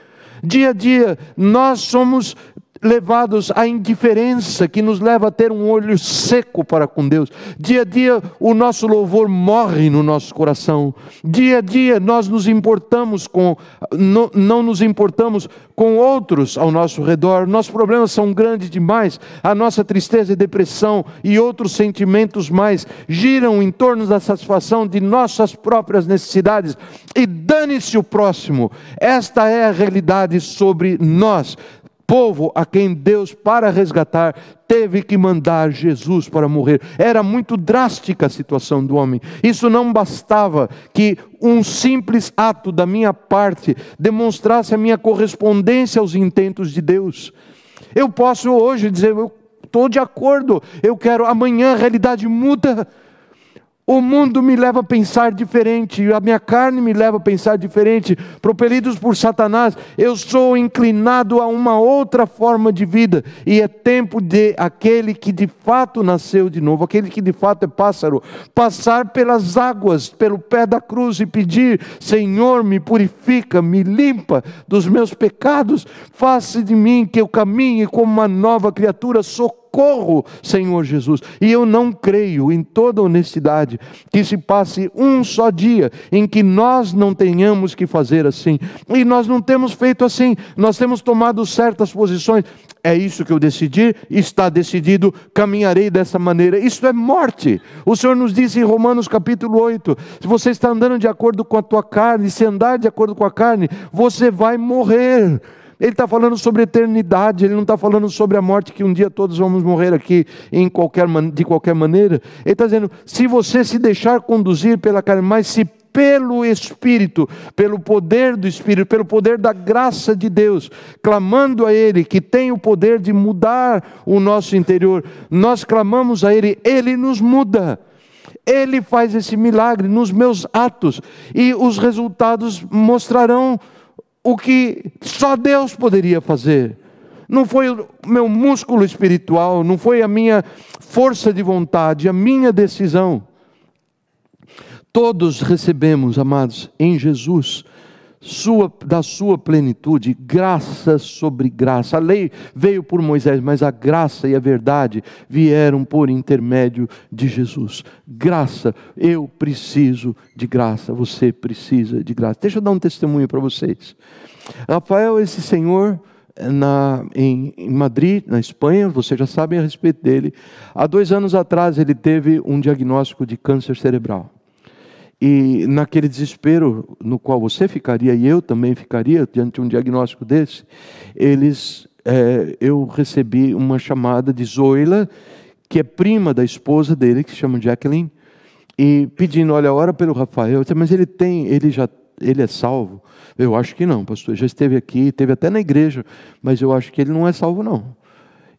S1: Dia a dia nós somos levados à indiferença, que nos leva a ter um olho seco para com Deus. Dia a dia, o nosso louvor morre no nosso coração. Dia a dia, nós nos importamos com, não, não nos importamos com outros ao nosso redor. Nossos problemas são grandes demais. A nossa tristeza e depressão e outros sentimentos mais giram em torno da satisfação de nossas próprias necessidades. E dane-se o próximo. Esta é a realidade sobre nós povo a quem Deus, para resgatar, teve que mandar Jesus para morrer. Era muito drástica a situação do homem. Isso não bastava que um simples ato da minha parte demonstrasse a minha correspondência aos intentos de Deus. Eu posso hoje dizer, eu estou de acordo, eu quero, amanhã a realidade muda. O mundo me leva a pensar diferente, a minha carne me leva a pensar diferente. Propelidos por Satanás, eu sou inclinado a uma outra forma de vida. E é tempo de aquele que de fato nasceu de novo, aquele que de fato é pássaro, passar pelas águas, pelo pé da cruz e pedir: Senhor, me purifica, me limpa dos meus pecados, faça de mim que eu caminhe como uma nova criatura, socorro socorro, Senhor Jesus. E eu não creio, em toda honestidade, que se passe um só dia em que nós não tenhamos que fazer assim. E nós não temos feito assim, nós temos tomado certas posições. É isso que eu decidi, está decidido, caminharei dessa maneira. Isso é morte. O Senhor nos disse em Romanos capítulo 8: se você está andando de acordo com a tua carne, se andar de acordo com a carne, você vai morrer. Ele está falando sobre eternidade, ele não está falando sobre a morte, que um dia todos vamos morrer aqui em qualquer, de qualquer maneira. Ele está dizendo: se você se deixar conduzir pela carne, mas se pelo Espírito, pelo poder do Espírito, pelo poder da graça de Deus, clamando a Ele, que tem o poder de mudar o nosso interior. Nós clamamos a Ele, Ele nos muda. Ele faz esse milagre nos meus atos e os resultados mostrarão o que só Deus poderia fazer. Não foi o meu músculo espiritual, não foi a minha força de vontade, a minha decisão. Todos recebemos, amados, em Jesus, sua, da sua plenitude, graça sobre graça. A lei veio por Moisés, mas a graça e a verdade vieram por intermédio de Jesus. Graça, eu preciso de graça, você precisa de graça. Deixa eu dar um testemunho para vocês. Rafael, esse senhor. Na, em, em Madrid, na Espanha, vocês já sabem a respeito dele. Há dois anos atrás, ele teve um diagnóstico de câncer cerebral. E naquele desespero no qual você ficaria e eu também ficaria diante de um diagnóstico desse, eles, é, eu recebi uma chamada de Zoila, que é prima da esposa dele, que se chama Jacqueline, e pedindo, olha, ora pelo Rafael. Eu disse, mas ele tem, ele já ele é salvo? Eu acho que não, pastor. Já esteve aqui, esteve até na igreja, mas eu acho que ele não é salvo, não.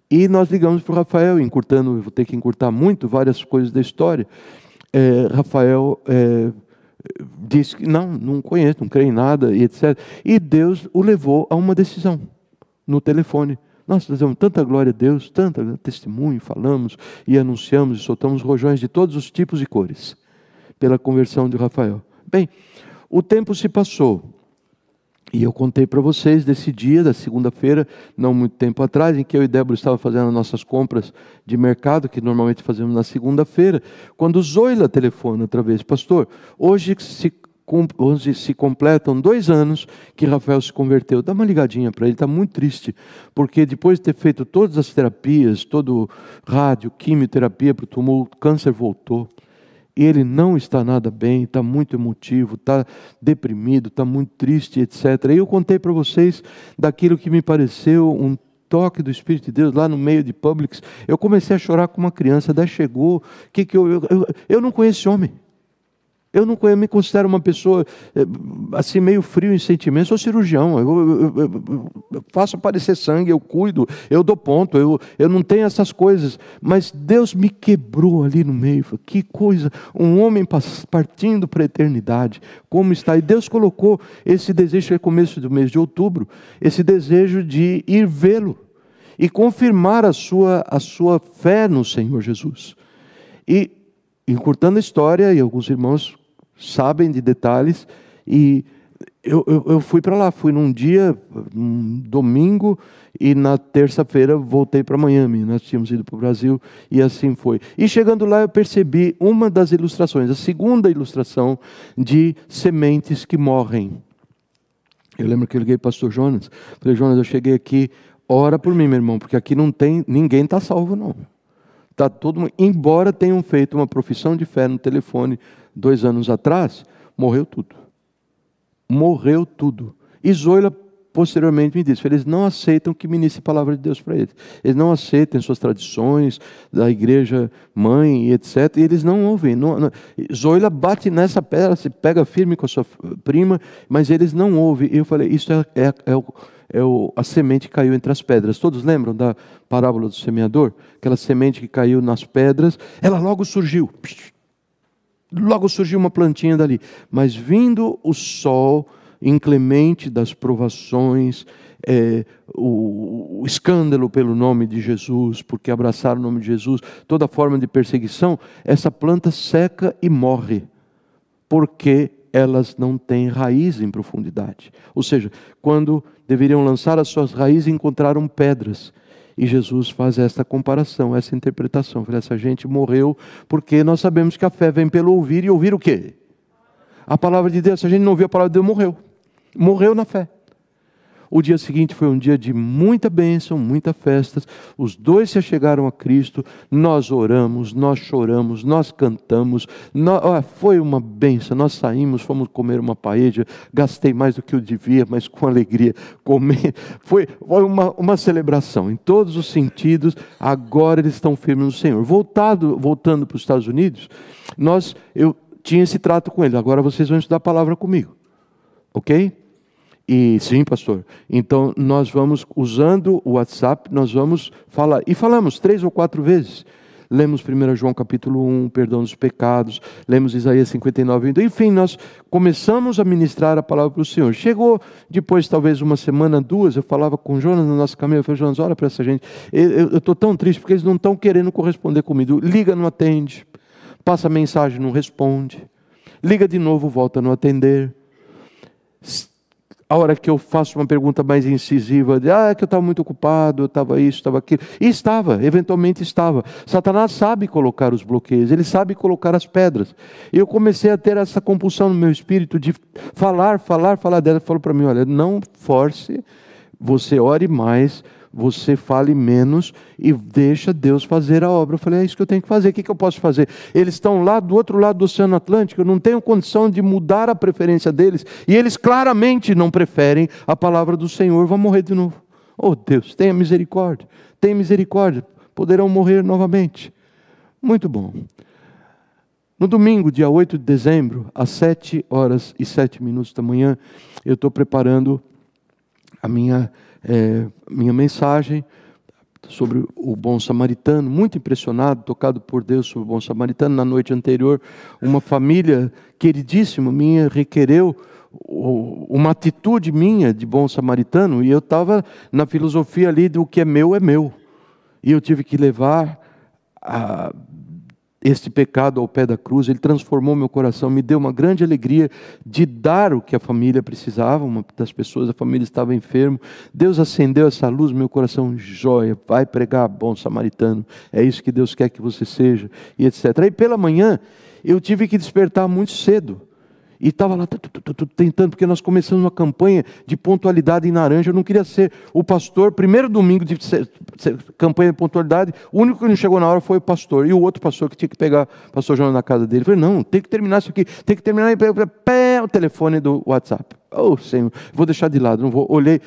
S1: E nós ligamos para o Rafael, encurtando, vou ter que encurtar muito várias coisas da história é, Rafael é, disse que não, não conheço, não creio em nada, e etc. E Deus o levou a uma decisão no telefone. Nós trazemos tanta glória a Deus, tanta testemunho, falamos e anunciamos e soltamos rojões de todos os tipos e cores pela conversão de Rafael. Bem, o tempo se passou. E eu contei para vocês desse dia, da segunda-feira, não muito tempo atrás, em que eu e Débora estavam fazendo nossas compras de mercado, que normalmente fazemos na segunda-feira, quando Zoila telefona outra vez, pastor, hoje se, hoje se completam dois anos que Rafael se converteu. Dá uma ligadinha para ele, está muito triste, porque depois de ter feito todas as terapias, todo rádio, quimioterapia para o tumor, o câncer voltou ele não está nada bem, está muito emotivo, está deprimido, está muito triste, etc. E eu contei para vocês daquilo que me pareceu um toque do Espírito de Deus lá no meio de públicos. Eu comecei a chorar com uma criança, daí chegou, que que eu, eu, eu, eu não conheço esse homem. Eu não eu me considero uma pessoa eh, assim meio frio em sentimentos. Sou cirurgião. Eu, eu, eu, faço aparecer sangue. Eu cuido. Eu dou ponto. Eu, eu não tenho essas coisas. Mas Deus me quebrou ali no meio. Que coisa! Um homem partindo para a eternidade. Como está? E Deus colocou esse desejo. no é começo do mês de outubro. Esse desejo de ir vê-lo e confirmar a sua, a sua fé no Senhor Jesus. E, encurtando a história, e alguns irmãos sabem de detalhes. E eu, eu, eu fui para lá, fui num dia, um domingo, e na terça-feira voltei para Miami. Nós tínhamos ido para o Brasil e assim foi. E chegando lá eu percebi uma das ilustrações, a segunda ilustração de sementes que morrem. Eu lembro que eu liguei para o pastor Jonas. Falei, Jonas, eu cheguei aqui, ora por mim, meu irmão, porque aqui não tem, ninguém está salvo, não. Tá todo mundo, embora tenham feito uma profissão de fé no telefone, dois anos atrás, morreu tudo. Morreu tudo. E Zoila posteriormente me disse, eles não aceitam que ministre a palavra de Deus para eles. Eles não aceitam suas tradições, da igreja mãe e etc. E eles não ouvem. Não, não. Zoila bate nessa pedra, se pega firme com a sua prima, mas eles não ouvem. E eu falei, isso é, é, é, o, é o, a semente que caiu entre as pedras. Todos lembram da parábola do semeador? Aquela semente que caiu nas pedras, ela logo surgiu. Psh, logo surgiu uma plantinha dali. Mas vindo o sol inclemente das provações, é, o, o, escândalo pelo nome de Jesus, porque abraçaram o nome de Jesus, toda forma de perseguição, essa planta seca e morre, porque elas não têm raiz em profundidade. Ou seja, quando deveriam lançar as suas raízes, encontraram pedras. E Jesus faz essa comparação, essa interpretação. Fala, essa gente morreu porque nós sabemos que a fé vem pelo ouvir e ouvir o quê? A palavra de Deus. Se a gente não ouvir a palavra de Deus, morreu. Morreu na fé. O dia seguinte foi um dia de muita bênção, muitas festas. Os dois se achegaram a Cristo. Nós oramos, nós choramos, nós cantamos. Nós... foi uma bênção. Nós saímos, fomos comer uma paella. Gastei mais do que eu devia, mas com alegria comer. Foi, foi uma, uma celebração em todos os sentidos. Agora eles estão firmes no Senhor. Voltado, voltando para os Estados Unidos, nós, eu tinha esse trato com eles. Agora vocês vão estudar a palavra comigo. Ok? E sim, pastor. Então nós vamos usando o WhatsApp, nós vamos falar e falamos três ou quatro vezes. Lemos 1 João capítulo 1, perdão dos pecados, lemos Isaías 59, então, enfim, nós começamos a ministrar a palavra para o Senhor. Chegou depois, talvez uma semana, duas, eu falava com Jonas no nosso caminho, eu falei, Jonas, olha para essa gente, eu estou tão triste porque eles não estão querendo corresponder comigo. Liga, não atende, passa mensagem, não responde, liga de novo, volta a não atender a hora que eu faço uma pergunta mais incisiva, de, ah, é que eu estava muito ocupado, eu estava isso, estava aquilo. E estava, eventualmente estava. Satanás sabe colocar os bloqueios, ele sabe colocar as pedras. Eu comecei a ter essa compulsão no meu espírito de falar, falar, falar dela. Falou para mim: olha, não force, você ore mais, você fale menos e deixa Deus fazer a obra. Eu falei, é isso que eu tenho que fazer, o que, que eu posso fazer? Eles estão lá do outro lado do Oceano Atlântico, eu não tenho condição de mudar a preferência deles, e eles claramente não preferem a palavra do Senhor, vão morrer de novo. Oh Deus, tenha misericórdia, tenha misericórdia, poderão morrer novamente. Muito bom. No domingo, dia 8 de dezembro, às 7 horas e 7 minutos da manhã, eu estou preparando a minha é, minha mensagem sobre o bom samaritano, muito impressionado, tocado por Deus sobre o bom samaritano. Na noite anterior, uma família queridíssima minha requereu uma atitude minha de bom samaritano e eu estava na filosofia ali do que é meu é meu. E eu tive que levar a este pecado ao pé da cruz, ele transformou meu coração, me deu uma grande alegria de dar o que a família precisava, uma das pessoas, da família estava enfermo. Deus acendeu essa luz, meu coração, joia, vai pregar, bom samaritano, é isso que Deus quer que você seja, e etc. Aí pela manhã, eu tive que despertar muito cedo e estava lá tentando, porque nós começamos uma campanha de pontualidade em Naranja. Eu não queria ser o pastor. Primeiro domingo de campanha de pontualidade, o único que não chegou na hora foi o pastor. E o outro pastor que tinha que pegar o pastor João na casa dele. Eu falei, não, tem que terminar isso aqui. Tem que terminar. Pé, o telefone do WhatsApp. Oh, Senhor, vou deixar de lado, não vou. Olhei,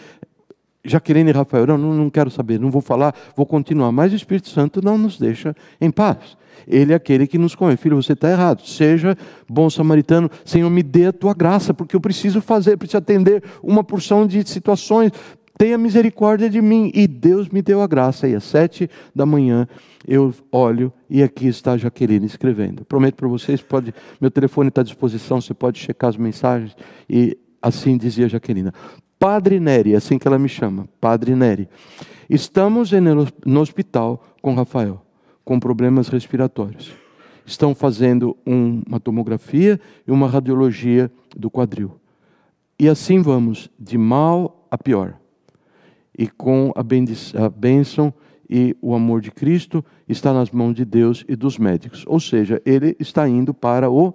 S1: Jaqueline e Rafael, não, não quero saber, não vou falar, vou continuar. Mas o Espírito Santo não nos deixa em paz. Ele é aquele que nos convém. Filho, você está errado. Seja bom samaritano. Senhor, me dê a tua graça, porque eu preciso fazer, preciso atender uma porção de situações. Tenha misericórdia de mim. E Deus me deu a graça. E às sete da manhã eu olho e aqui está a Jaqueline escrevendo. Prometo para vocês, pode, meu telefone está à disposição, você pode checar as mensagens. E assim dizia Jaqueline: Padre Neri, é assim que ela me chama, Padre Neri. Estamos no hospital com Rafael, com problemas respiratórios. Estão fazendo uma tomografia e uma radiologia do quadril. E assim vamos, de mal a pior. E com a bênção e o amor de Cristo está nas mãos de Deus e dos médicos. Ou seja, ele está indo para o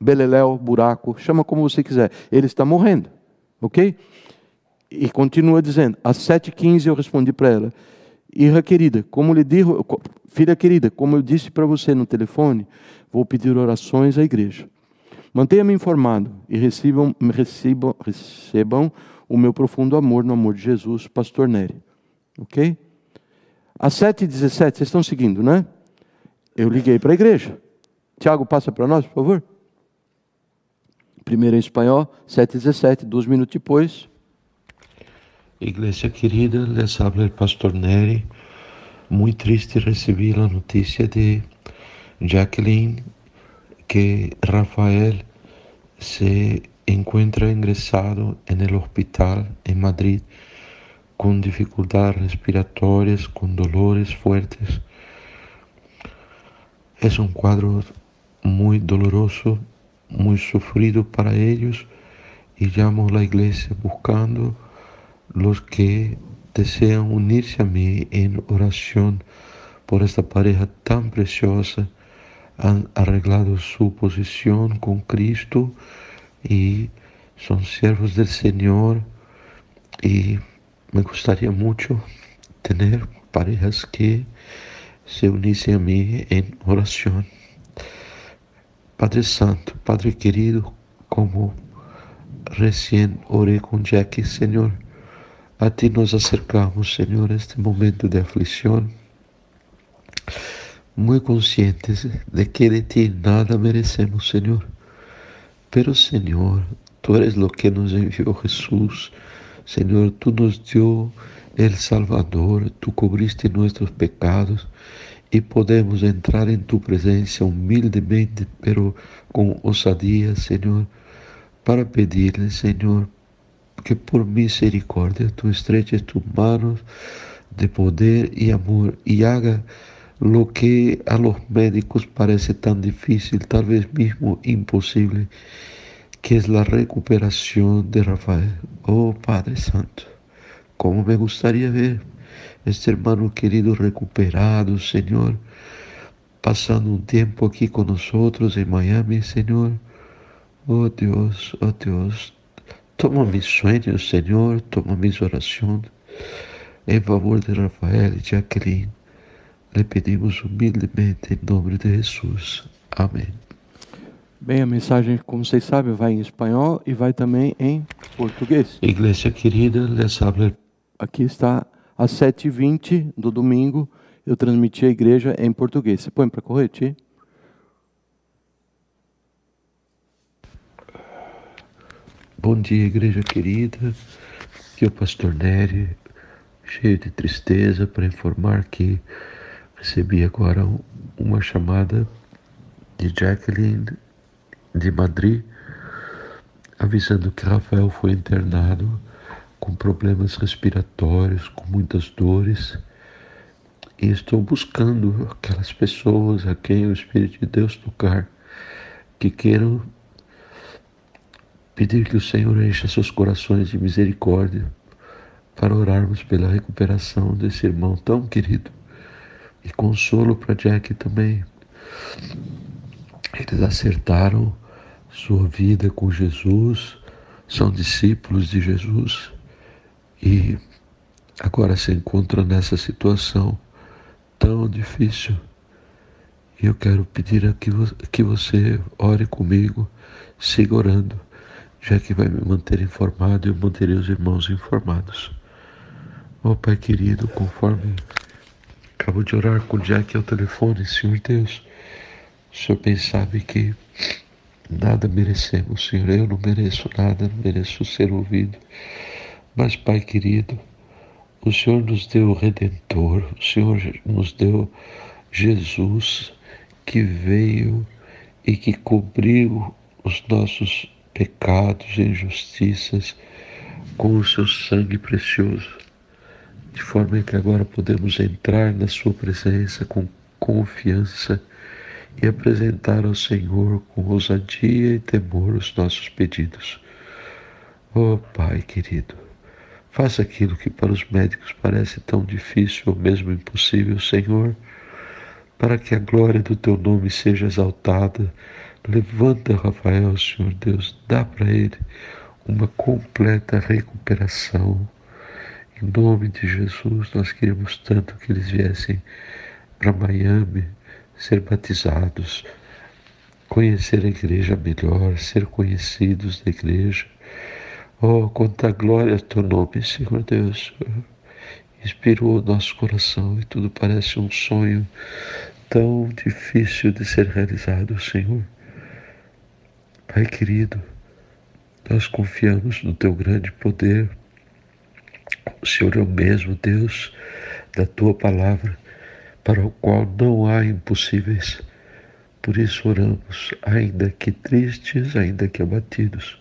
S1: beleléu, buraco, chama como você quiser. Ele está morrendo, ok? E continua dizendo, às 7h15 eu respondi para ela, Irra querida, como lhe digo, filha querida, como eu disse para você no telefone, vou pedir orações à igreja. Mantenha-me informado e recebam, recebam, recebam o meu profundo amor no amor de Jesus, pastor Nery. Ok? Às 7h17, vocês estão seguindo, né? Eu liguei para a igreja. Tiago, passa para nós, por favor. Primeiro en em espanhol, 717, e dos minutos depois.
S2: Iglesia querida, les habla el pastor Neri. Muy triste recibí la noticia de Jacqueline que Rafael se encuentra ingresado en el hospital en Madrid con dificultades respiratorias, con dolores fuertes. Es un cuadro muy doloroso muy sufrido para ellos y llamo a la iglesia buscando los que desean unirse a mí en oración por esta pareja tan preciosa. Han arreglado su posición con Cristo y son siervos del Señor y me gustaría mucho tener parejas que se uniesen a mí en oración. Padre Santo, Padre querido, como recién oré con Jackie, Señor, a ti nos acercamos, Señor, en este momento de aflicción, muy conscientes de que de ti nada merecemos, Señor. Pero, Señor, tú eres lo que nos envió Jesús. Señor, tú nos dio el Salvador, tú cubriste nuestros pecados. e podemos entrar em tu presença humildemente, pero com ousadia, Senhor, para pedir-lhe, Senhor, que por misericórdia tu estreches tus manos de poder e amor e haga lo que a los médicos parece tan difícil, talvez mesmo impossível, imposible, que es la recuperación de Rafael. Oh Padre Santo, como me gustaría ver este hermano querido recuperado, Senhor, passando um tempo aqui conosco em Miami, Senhor. Oh Deus, oh Deus, toma mis sueños, Senhor, toma mis orações em favor de Rafael e Jacqueline. Lhe pedimos humildemente em nome de Jesus. Amém.
S1: Bem, a mensagem, como vocês sabem, vai em espanhol e vai também em português.
S2: Igreja querida, les habla.
S1: Aqui está às 7h20 do domingo, eu transmiti a igreja em português. Você põe para Ti?
S2: Bom dia, igreja querida. Que é o pastor Nery, cheio de tristeza, para informar que recebi agora uma chamada de Jacqueline de Madrid, avisando que Rafael foi internado com problemas respiratórios, com muitas dores, e estou buscando aquelas pessoas a quem o Espírito de Deus tocar, que queiram pedir que o Senhor encha seus corações de misericórdia para orarmos pela recuperação desse irmão tão querido. E consolo para Jack também. Eles acertaram sua vida com Jesus, são discípulos de Jesus e agora se encontra nessa situação tão difícil. E eu quero pedir que, que você ore comigo, siga orando, já que vai me manter informado e eu manterei os irmãos informados. Ó oh, Pai querido, conforme acabo de orar com o Jack ao telefone, Senhor Deus, o Senhor bem sabe que nada merecemos, Senhor. Eu não mereço nada, não mereço ser ouvido. Mas, Pai querido, o Senhor nos deu o Redentor, o Senhor nos deu Jesus que veio e que cobriu os nossos pecados e injustiças com o seu sangue precioso, de forma que agora podemos entrar na sua presença com confiança e apresentar ao Senhor com ousadia e temor os nossos pedidos. Oh Pai querido, Faça aquilo que para os médicos parece tão difícil ou mesmo impossível, Senhor, para que a glória do teu nome seja exaltada. Levanta Rafael, Senhor Deus, dá para ele uma completa recuperação. Em nome de Jesus, nós queríamos tanto que eles viessem para Miami ser batizados, conhecer a igreja melhor, ser conhecidos da igreja Oh, quanta glória é teu nome, Senhor Deus. Inspirou o nosso coração e tudo parece um sonho tão difícil de ser realizado, Senhor. Pai querido, nós confiamos no teu grande poder. O Senhor é o mesmo Deus da tua palavra, para o qual não há impossíveis. Por isso oramos, ainda que tristes, ainda que abatidos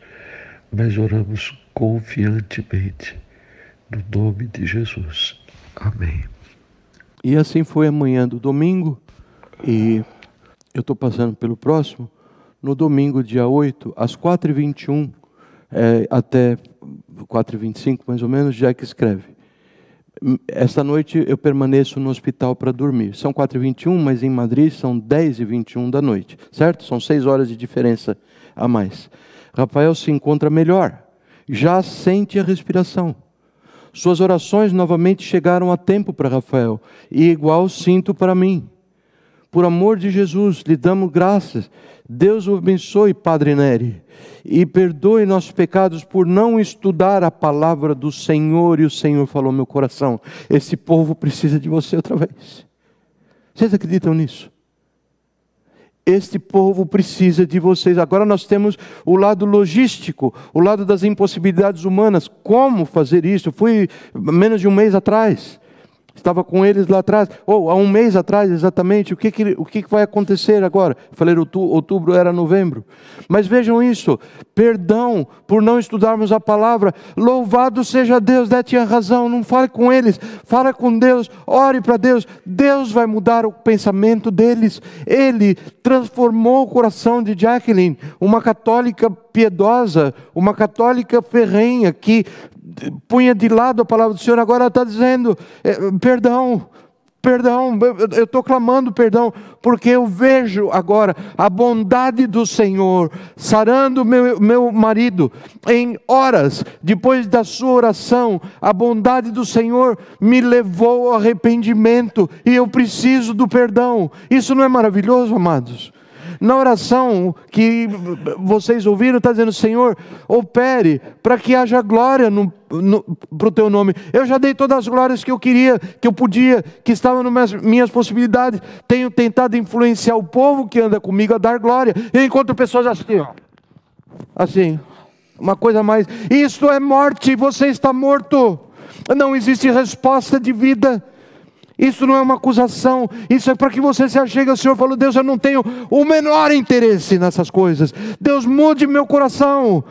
S2: mas oramos confiantemente no nome de Jesus. Amém.
S1: E assim foi amanhã do domingo, e eu estou passando pelo próximo. No domingo, dia 8, às 4h21 é, até 4h25, mais ou menos, já que escreve. Esta noite eu permaneço no hospital para dormir. São 4h21, mas em Madrid são 10h21 da noite, certo? São 6 horas de diferença a mais. Rafael se encontra melhor, já sente a respiração. Suas orações novamente chegaram a tempo para Rafael, e igual sinto para mim. Por amor de Jesus, lhe damos graças. Deus o abençoe, Padre Neri, e perdoe nossos pecados por não estudar a palavra do Senhor. E o Senhor falou: meu coração, esse povo precisa de você outra vez. Vocês acreditam nisso? Este povo precisa de vocês. Agora nós temos o lado logístico, o lado das impossibilidades humanas. Como fazer isso? fui menos de um mês atrás Estava com eles lá atrás, ou há um mês atrás exatamente, o que, que o que, que vai acontecer agora? Falei, outubro era novembro. Mas vejam isso, perdão por não estudarmos a palavra, louvado seja Deus, né? tinha razão, não fale com eles, fala com Deus, ore para Deus, Deus vai mudar o pensamento deles. Ele transformou o coração de Jacqueline, uma católica piedosa, uma católica ferrenha que punha de lado a palavra do Senhor, agora está dizendo: é, perdão, perdão, eu estou clamando perdão, porque eu vejo agora a bondade do Senhor sarando meu, meu marido em horas, depois da sua oração, a bondade do Senhor me levou ao arrependimento e eu preciso do perdão. Isso não é maravilhoso, amados? Na oração que vocês ouviram, está dizendo: Senhor, opere para que haja glória para o teu nome. Eu já dei todas as glórias que eu queria, que eu podia, que estavam nas minhas, minhas possibilidades. Tenho tentado influenciar o povo que anda comigo a dar glória. Eu encontro pessoas assim, assim, uma coisa mais. Isto é morte, você está morto. Não existe resposta de vida. Isso não é uma acusação, isso é para que você se achegue ao Senhor e fale: Deus, eu não tenho o menor interesse nessas coisas. Deus, mude meu coração.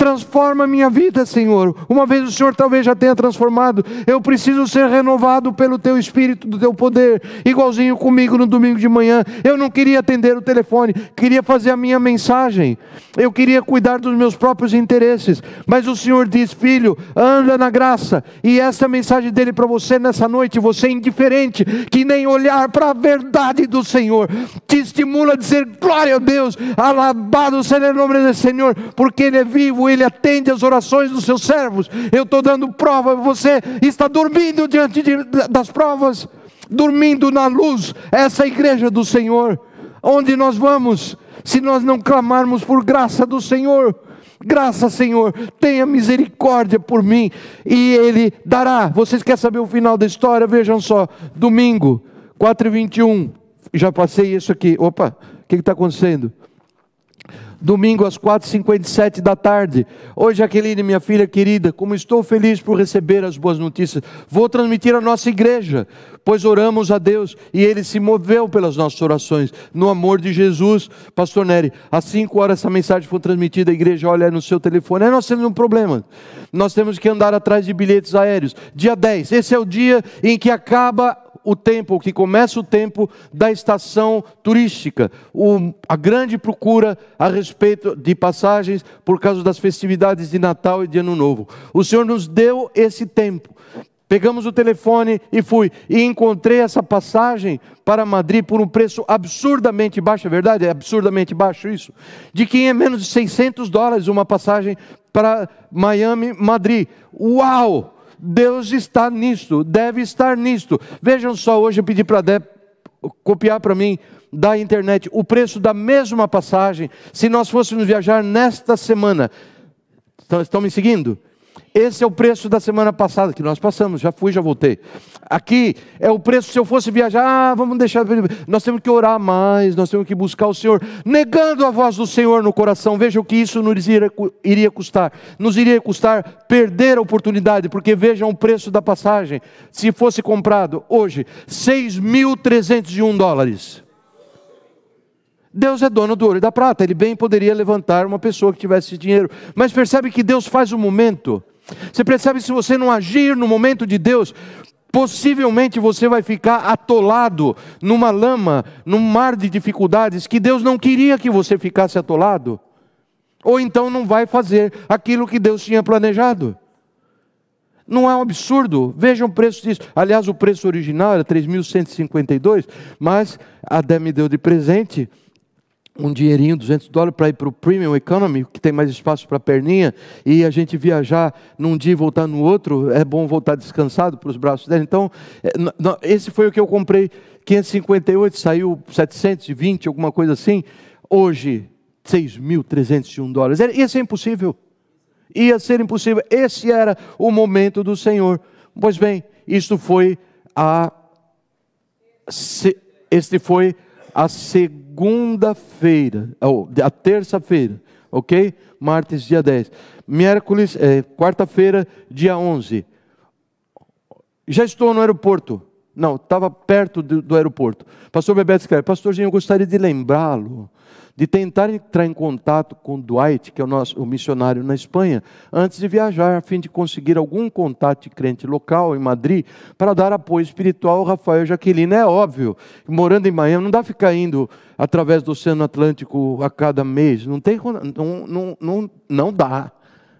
S1: Transforma minha vida, Senhor. Uma vez o Senhor talvez já tenha transformado, eu preciso ser renovado pelo teu espírito, do teu poder. Igualzinho comigo no domingo de manhã, eu não queria atender o telefone, queria fazer a minha mensagem. Eu queria cuidar dos meus próprios interesses, mas o Senhor diz: "Filho, anda na graça". E essa é a mensagem dele para você nessa noite, você é indiferente, que nem olhar para a verdade do Senhor, te estimula a dizer: "Glória a Deus, alabado seja o nome do Senhor, porque ele é vivo, ele atende as orações dos seus servos. Eu estou dando prova, você está dormindo diante de, das provas, dormindo na luz. Essa é igreja do Senhor. Onde nós vamos se nós não clamarmos por graça do Senhor? Graça, Senhor, tenha misericórdia por mim e Ele dará. Vocês querem saber o final da história? Vejam só, domingo, 4 e 21. Já passei isso aqui. Opa, o que está acontecendo? domingo às 4h57 da tarde. Oi, Jaqueline, minha filha querida, como estou feliz por receber as boas notícias. Vou transmitir à nossa igreja, pois oramos a Deus e ele se moveu pelas nossas orações. No amor de Jesus, Pastor Nery, às 5 horas essa mensagem foi transmitida, a igreja olha no seu telefone. Aí nós temos um problema. Nós temos que andar atrás de bilhetes aéreos. Dia 10, esse é o dia em que acaba o tempo, que começa o tempo da estação turística, o, a grande procura a respeito de passagens por causa das festividades de Natal e de Ano Novo. O Senhor nos deu esse tempo. Pegamos o telefone e fui. E encontrei essa passagem para Madrid por um preço absurdamente baixo, é verdade? É absurdamente baixo isso. De quem é menos de 600 dólares uma passagem para Miami, Madrid. Uau! Deus está nisto, deve estar nisto. Vejam só, hoje eu pedi para copiar para mim da internet o preço da mesma passagem se nós fôssemos viajar nesta semana. estão me seguindo? Esse é o preço da semana passada que nós passamos, já fui, já voltei. Aqui é o preço se eu fosse viajar, ah, vamos deixar. Nós temos que orar mais, nós temos que buscar o Senhor, negando a voz do Senhor no coração. Veja o que isso nos iria, custar. Nos iria custar perder a oportunidade, porque vejam o preço da passagem. Se fosse comprado hoje, 6.301 dólares. Deus é dono do ouro e da prata, ele bem poderia levantar uma pessoa que tivesse dinheiro, mas percebe que Deus faz o um momento você percebe se você não agir no momento de Deus, possivelmente você vai ficar atolado numa lama, num mar de dificuldades que Deus não queria que você ficasse atolado. Ou então não vai fazer aquilo que Deus tinha planejado. Não é um absurdo? Vejam o preço disso. Aliás, o preço original era 3.152, mas a Dé me deu de presente um dinheirinho, 200 dólares, para ir para o Premium Economy, que tem mais espaço para perninha, e a gente viajar num dia e voltar no outro, é bom voltar descansado para os braços dela. Então, é, esse foi o que eu comprei, 558, saiu 720, alguma coisa assim. Hoje, 6.301 dólares. Isso é impossível. Ia ser impossível. Esse era o momento do Senhor. Pois bem, isso foi a... Este foi a segunda segunda-feira, ou a terça-feira, ok? Martes, dia 10. Miércoles, é, quarta-feira, dia 11. Já estou no aeroporto. Não, estava perto do, do aeroporto. Pastor Bebeto escreve, pastorzinho, eu gostaria de lembrá-lo de tentar entrar em contato com Dwight, que é o nosso o missionário na Espanha, antes de viajar, a fim de conseguir algum contato de crente local em Madrid, para dar apoio espiritual ao Rafael Jaqueline. É óbvio, morando em Miami, não dá ficar indo através do Oceano Atlântico a cada mês, não, tem, não, não, não, não dá.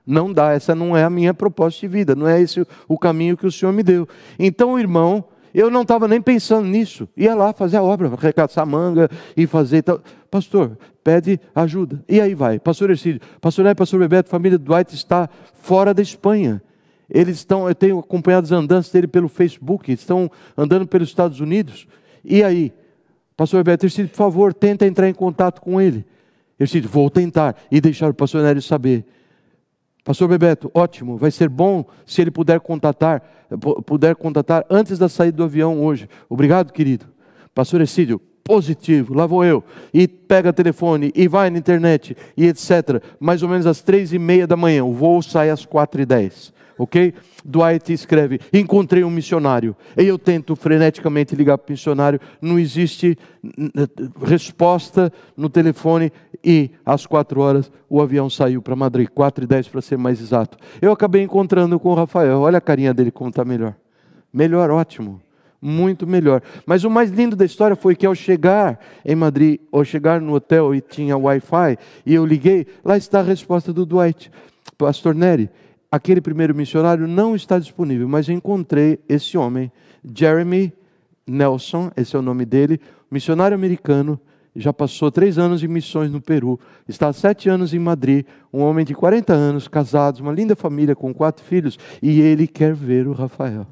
S1: Não dá, essa não é a minha proposta de vida, não é esse o caminho que o Senhor me deu. Então, irmão, eu não estava nem pensando nisso. Ia lá fazer a obra, arrecaçar manga e fazer tal. Pastor, pede ajuda. E aí vai. Pastor Ercílio, pastor Neto, pastor Bebeto, família Dwight está fora da Espanha. Eles estão, eu tenho acompanhado as andanças dele pelo Facebook, estão andando pelos Estados Unidos. E aí? Pastor Bebeto, Ercílio, por favor, tenta entrar em contato com ele. Ercílio, vou tentar. E deixar o pastor Nélio saber. Pastor Bebeto, ótimo, vai ser bom se ele puder contatar, puder contatar antes da saída do avião hoje. Obrigado, querido. Pastor Exídio, positivo, lá vou eu. E pega telefone, e vai na internet, e etc. Mais ou menos às três e meia da manhã, o voo sai às quatro e dez ok? Dwight escreve: Encontrei um missionário. E eu tento freneticamente ligar para o missionário, não existe resposta no telefone. E às quatro horas o avião saiu para Madrid, quatro e dez para ser mais exato. Eu acabei encontrando com o Rafael. Olha a carinha dele como está melhor. Melhor, ótimo muito melhor. Mas o mais lindo da história foi que ao chegar em Madrid, ao chegar no hotel e tinha Wi-Fi, e eu liguei, lá está a resposta do Dwight, Pastor Neri aquele primeiro missionário não está disponível, mas encontrei esse homem, Jeremy Nelson, esse é o nome dele, missionário americano, já passou três anos em missões no Peru, está há sete anos em Madrid, um homem de 40 anos, casado, uma linda família com quatro filhos, e ele quer ver o Rafael.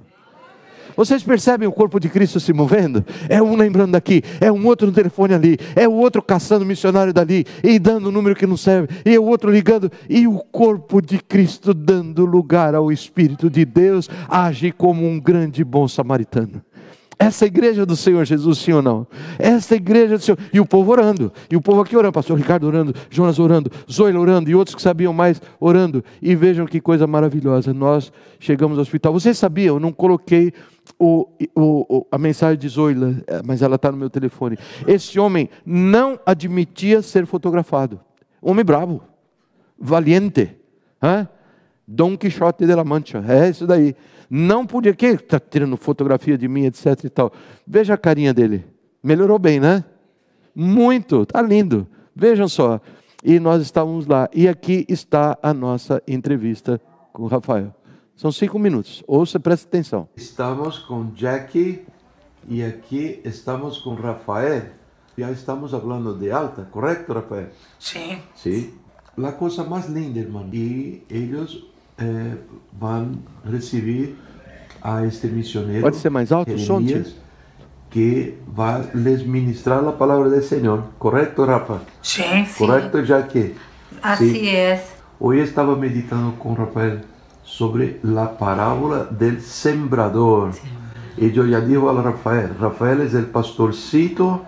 S1: Vocês percebem o corpo de Cristo se movendo? É um lembrando daqui, é um outro no telefone ali, é o outro caçando missionário dali e dando um número que não serve, e o outro ligando, e o corpo de Cristo dando lugar ao Espírito de Deus, age como um grande bom samaritano. Essa igreja do Senhor Jesus, sim ou não? Essa igreja do Senhor. E o povo orando. E o povo aqui orando. Pastor Ricardo orando. Jonas orando. Zoila orando. E outros que sabiam mais orando. E vejam que coisa maravilhosa. Nós chegamos ao hospital. Vocês sabiam? Eu não coloquei o, o, a mensagem de Zoila, mas ela está no meu telefone. Esse homem não admitia ser fotografado. Homem bravo. Valiente. Hã? Dom Quixote de la Mancha, é isso daí. Não podia, quem está tirando fotografia de mim, etc e tal. Veja a carinha dele. Melhorou bem, né? Muito, tá lindo. Vejam só. E nós estávamos lá. E aqui está a nossa entrevista com o Rafael. São cinco minutos. Ouça, preste atenção. Estamos com Jackie e aqui estamos com Rafael. Já estamos falando de alta, correto, Rafael? Sim. Sim. A coisa mais linda, irmão. E eles eh, vão receber a este missionário Pode ser mais alto, Jeremias, que vai les ministrar a palavra do Senhor. Correto, Rafa?
S3: Sim. Correto,
S1: já que. Assim é. Hoje estava meditando com Rafael sobre a parábola do sembrador. E eu já disse a Rafael, Rafael é o pastorcito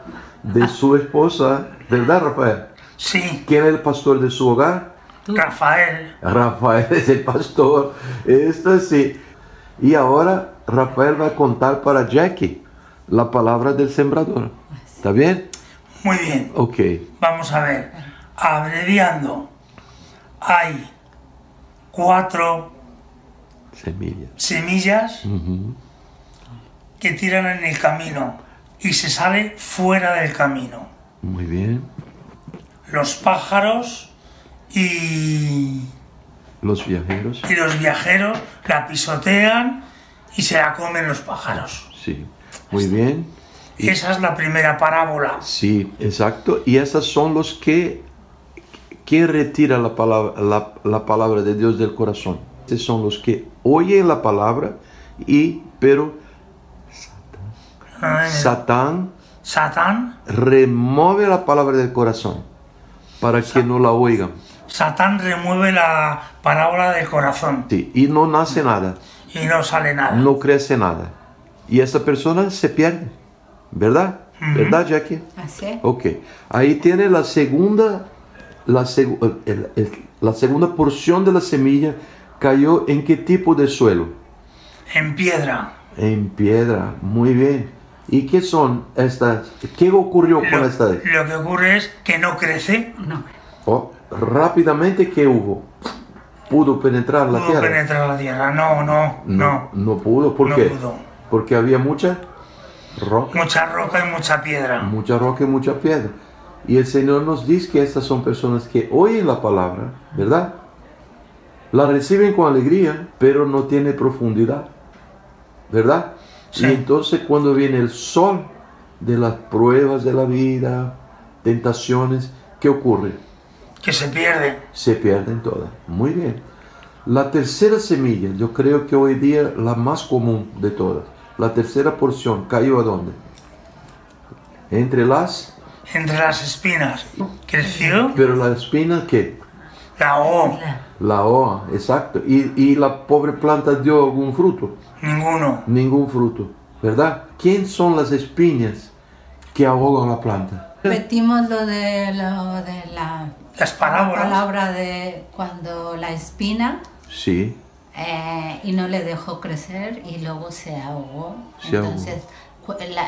S1: de sua *laughs* esposa, verdade, Rafael? Sim. Quem é o pastor de seu hogar?
S3: Rafael.
S1: Rafael es el pastor. Esto sí. Y ahora Rafael va a contar para Jackie la palabra del sembrador. ¿Está bien? Muy bien. Ok.
S3: Vamos a ver. Abreviando. Hay cuatro semillas, semillas que tiran en el camino y se sale fuera del camino.
S2: Muy bien.
S3: Los pájaros y...
S2: Los viajeros.
S3: Y los viajeros la pisotean y se la comen los pájaros.
S1: Sí, muy bien.
S3: esa es la primera parábola.
S1: Sí, exacto. Y esas son los que, retiran retira la palabra, la, palabra de Dios del corazón. Esos son los que oyen la palabra y, pero Satán,
S3: Satán,
S1: remueve la palabra del corazón para que no la oigan.
S3: Satán remueve la parábola del corazón.
S1: Sí, y no nace nada.
S3: Y no sale nada.
S1: No crece nada. Y esa persona se pierde, ¿verdad? ¿Verdad, Jackie? Así Ok. Ahí tiene la segunda, la, segunda porción de la semilla cayó en qué tipo de suelo?
S3: En piedra.
S1: En piedra, muy bien. ¿Y qué son estas? ¿Qué ocurrió con estas?
S3: Lo que ocurre es que no crece. No.
S1: Oh, rápidamente, ¿qué hubo? ¿Pudo penetrar la tierra?
S3: la tierra, no, no, no.
S1: No, pudo, ¿por qué? Porque había mucha roca.
S3: Mucha roca y mucha piedra.
S1: Mucha roca y mucha piedra. Y el Señor nos dice que estas son personas que oyen la palabra, ¿verdad? La reciben con alegría, pero no tiene profundidad, ¿verdad? Y entonces cuando viene el sol de las pruebas de la vida, tentaciones, ¿qué ocurre?
S3: Que se pierde.
S1: Se pierden todas. Muy bien. La tercera semilla, yo creo que hoy día la más común de todas, la tercera porción cayó a dónde? Entre
S3: las... Entre las espinas. ¿Creció?
S1: Pero la espina qué? La hoja. La hoja, exacto. ¿Y, la pobre planta dio algún fruto? Ninguno. Ningún fruto, ¿verdad? ¿Quién son las espinas que ahogan la planta?
S3: Repetimos lo de, lo de la las parábolas. La palabra de cuando la espina. Sí. Eh, y no le dejó crecer y luego se ahogó. Entonces,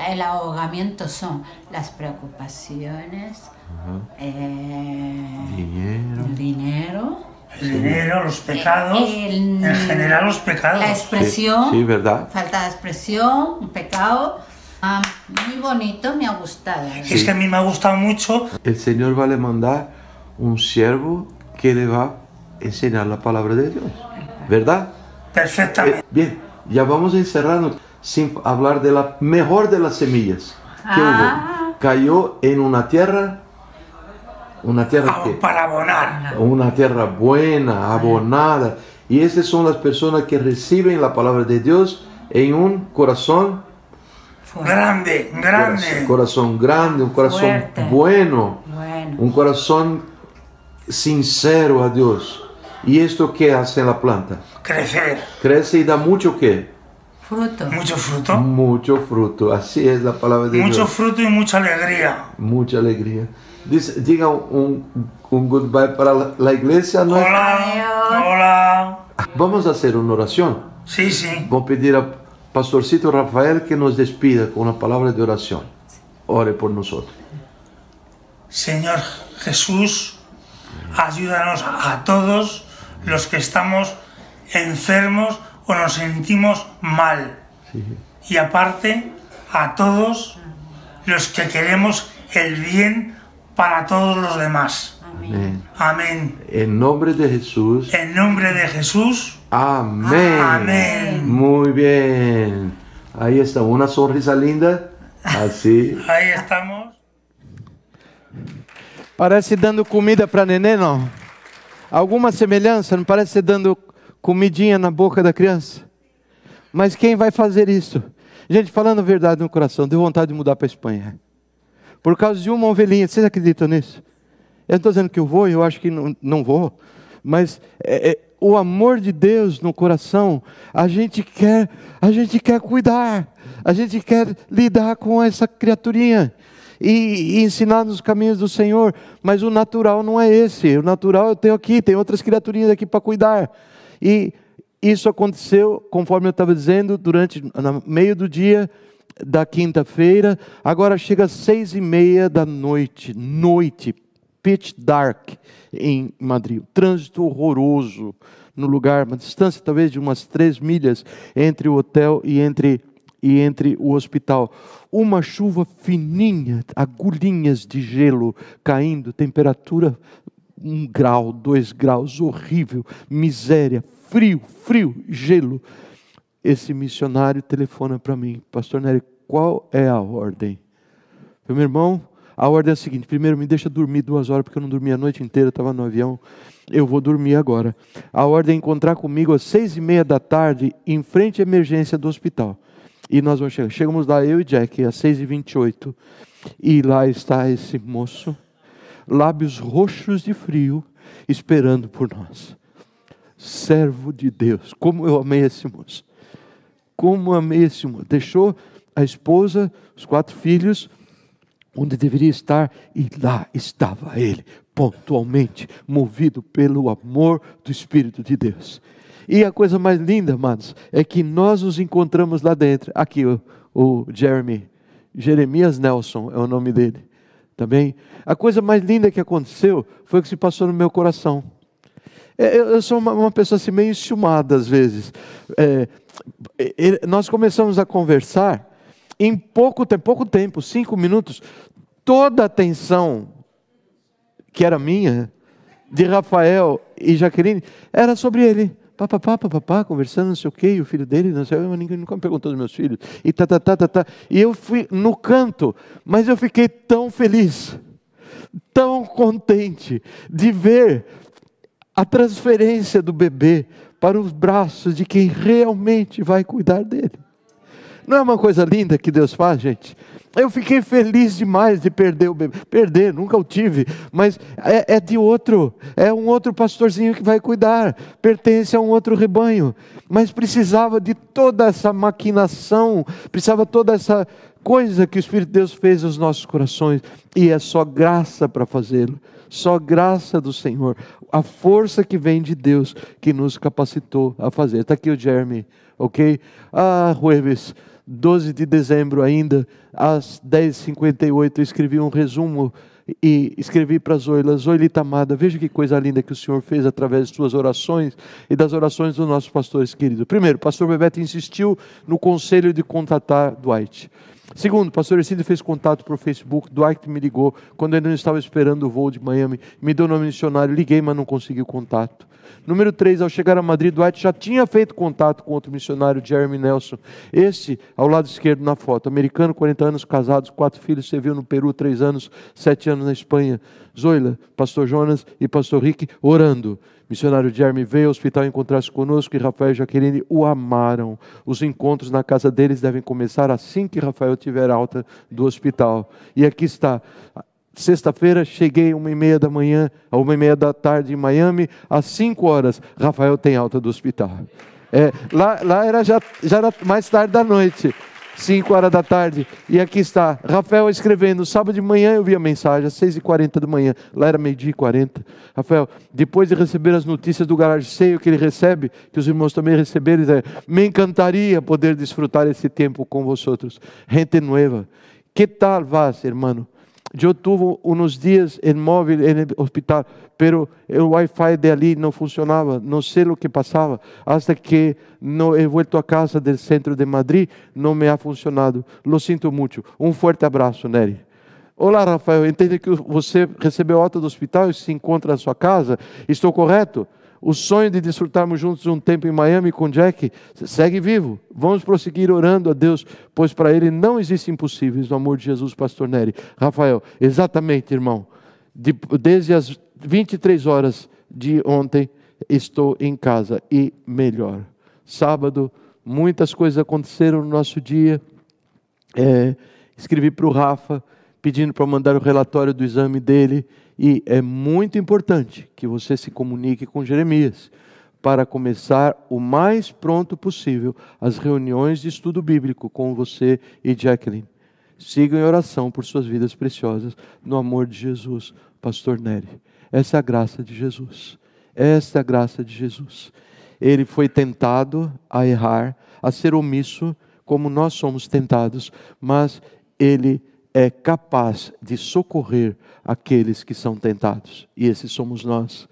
S3: el ahogamiento son las preocupaciones, eh,
S2: dinero. el
S3: dinero.
S2: El dinero, los eh, pecados, en general los pecados. La expresión, sí,
S3: ¿verdad? falta de expresión, un pecado. Ah, muy bonito, me ha gustado. Es que a
S1: mí me ha gustado mucho. El Señor va a mandar un siervo que le va a enseñar la palabra de Dios. ¿Verdad? Perfectamente. Eh, bien, ya vamos a encerrando sin hablar de la mejor de las semillas.
S3: que ah.
S1: Cayó en una tierra una tierra para abonar. Una tierra buena, abonada. Y esas son las personas que reciben la palabra de Dios en un corazón
S3: grande, grande.
S1: Corazón, grande, un corazón bueno, bueno, un corazón sincero a Dios. ¿Y esto qué hace la planta? Crecer. Crece y da mucho qué?
S3: Fruto. Mucho fruto.
S1: Mucho fruto. Así es la palabra de Dios. Mucho
S3: fruto y mucha alegría.
S1: Mucha alegría. Dice, diga un, goodbye para la, iglesia. Hola. Vamos a hacer una oración. Sí, sí. Voy a pedir a Pastorcito Rafael que nos despida con una palabra de oración. Ore por nosotros.
S3: Señor Jesús, ayúdanos a todos los que estamos enfermos o nos sentimos mal. Y aparte, a todos los que queremos el bien para todos los demás. Amén.
S1: En nombre de Jesús. En
S3: nombre de Jesús.
S1: Amén. Amén. Muy bien. Ahí está, una sonrisa linda. Así.
S3: Ahí estamos.
S1: Parece dando comida para neném, não? Alguma semelhança? Não parece ser dando comidinha na boca da criança? Mas quem vai fazer isso? Gente, falando a verdade no coração, deu vontade de mudar para a Espanha. Por causa de uma ovelhinha, vocês acreditam nisso? Eu não estou dizendo que eu vou, eu acho que não, não vou. Mas é, é, o amor de Deus no coração, a gente quer, a gente quer cuidar, a gente quer lidar com essa criaturinha e, e ensinar nos caminhos do Senhor. Mas o natural não é esse. O natural eu tenho aqui, tem outras criaturinhas aqui para cuidar. E isso aconteceu, conforme eu estava dizendo, durante no meio do dia da quinta-feira. Agora chega às seis e meia da noite, noite, pitch dark em Madrid, trânsito horroroso no lugar, uma distância talvez de umas três milhas entre o hotel e entre e entre o hospital uma chuva fininha, agulhinhas de gelo caindo, temperatura um grau, dois graus, horrível, miséria, frio, frio, gelo. Esse missionário telefona para mim, Pastor Nery, qual é a ordem? Meu irmão, a ordem é a seguinte: primeiro me deixa dormir duas horas, porque eu não dormi a noite inteira, estava no avião. Eu vou dormir agora. A ordem é encontrar comigo às seis e meia da tarde, em frente à emergência do hospital. E nós vamos chegar. Chegamos lá, eu e Jack, às 6h28. E lá está esse moço, lábios roxos de frio, esperando por nós. Servo de Deus. Como eu amei esse moço. Como amei esse moço. Deixou a esposa, os quatro filhos, onde deveria estar, e lá estava ele, pontualmente, movido pelo amor do Espírito de Deus. E a coisa mais linda, amados, é que nós nos encontramos lá dentro. Aqui, o, o Jeremy, Jeremias Nelson é o nome dele. Também. Tá a coisa mais linda que aconteceu foi o que se passou no meu coração. É, eu, sou uma, pessoa assim, meio ciumada às vezes. É, nós começamos a conversar, em pouco tempo, pouco tempo, cinco minutos, toda a atenção que era minha, de Rafael e Jaqueline, era sobre ele papapá, papapá, conversando, não sei o quê, e o filho dele, não sei o ninguém nunca me perguntou dos meus filhos, e tá, tá, tá, tá, tá. E eu fui no canto, mas eu fiquei tão feliz, tão contente de ver a transferência do bebê para os braços de quem realmente vai cuidar dele. Não é uma coisa linda que Deus faz, gente? Eu fiquei feliz demais de perder o bebê. Perder, nunca o tive, mas é, é, de outro, é um outro pastorzinho que vai cuidar, pertence a um outro rebanho. Mas precisava de toda essa maquinação, precisava toda essa coisa que o Espírito de Deus fez nos nossos corações, e é só graça para fazê-lo, só graça do Senhor, a força que vem de Deus que nos capacitou a fazer. Está aqui o Jeremy, ok? Ah, Rueves. 12 de dezembro, ainda às 10h58, escrevi um resumo e escrevi para Zoila, Zoila Itamada, veja que coisa linda que o Senhor fez através de suas orações e das orações dos nossos pastores queridos. Primeiro, o pastor Bebeto insistiu no conselho de contatar Dwight. Segundo, o pastor Ercílio fez contato para o Facebook, Dwight me ligou quando ainda não estava esperando o voo de Miami, me deu nome missionário, liguei, mas não consegui o contato. Número 3, ao chegar a Madrid, Dwight já tinha feito contato com outro missionário, Jeremy Nelson. Esse, ao lado esquerdo na foto, americano, 40 anos, casados, quatro filhos, serviu no Peru, três anos, sete anos na Espanha. Zoila, pastor Jonas e pastor Rick orando. Missionário Jeremy veio ao hospital encontrar-se conosco e Rafael e Jaqueline o amaram. Os encontros na casa deles devem começar assim que Rafael tiver alta do hospital. E aqui está Sexta-feira cheguei uma e meia da manhã, a uma e meia da tarde em Miami, às cinco horas, Rafael tem alta do hospital. É, lá, lá era já, já era mais tarde da noite, cinco horas da tarde, e aqui está, Rafael escrevendo, sábado de manhã eu vi a mensagem, às seis e quarenta da manhã, lá era meio dia e quarenta, Rafael, depois de receber as notícias do garagem seio que ele recebe, que os irmãos também receberam, é, me encantaria poder desfrutar esse tempo com vocês. gente nueva, que tal vas, irmão? Eu tive uns dias em móvel no hospital, pero o Wi-Fi de ali não funcionava, não sei o que passava, até que não he vuelto a casa do centro de Madrid, não me ha funcionado. Lo sinto muito. Um forte abraço, Nery. Olá, Rafael. Entende que você recebeu alta do hospital e se encontra na sua casa? Estou correto? o sonho de desfrutarmos juntos um tempo em Miami com Jack segue vivo. Vamos prosseguir orando a Deus, pois para Ele não existe impossíveis no amor de Jesus, Pastor Nery. Rafael, exatamente, irmão. De, desde as 23 horas de ontem, estou em casa e melhor. Sábado, muitas coisas aconteceram no nosso dia. É, escrevi para o Rafa pedindo para mandar o relatório do exame dele. E é muito importante que você se comunique com Jeremias para começar o mais pronto possível as reuniões de estudo bíblico com você e Jacqueline. Sigam em oração por suas vidas preciosas, no amor de Jesus, Pastor Nery. Essa é a graça de Jesus. Essa é a graça de Jesus. Ele foi tentado a errar, a ser omisso, como nós somos tentados, mas ele é capaz de socorrer aqueles que são tentados, e esses somos nós.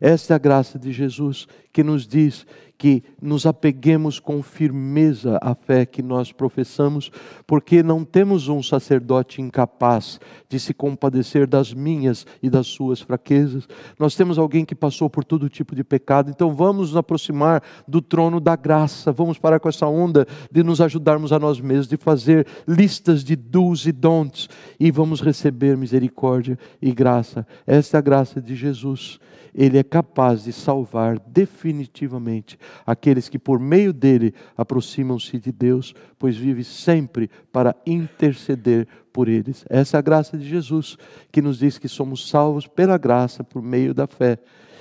S1: Esta é a graça de Jesus que nos diz que nos apeguemos com firmeza à fé que nós professamos, porque não temos um sacerdote incapaz de se compadecer das minhas e das suas fraquezas. Nós temos alguém que passou por todo tipo de pecado, então vamos nos aproximar do trono da graça, vamos parar com essa onda de nos ajudarmos a nós mesmos, de fazer listas de do's e don'ts e vamos receber misericórdia e graça. Esta é a graça de Jesus ele é capaz de salvar definitivamente aqueles que, por meio dele, aproximam-se de Deus, pois vive sempre para interceder por eles. Essa é a graça de Jesus, que nos diz que somos salvos pela graça, por meio da fé.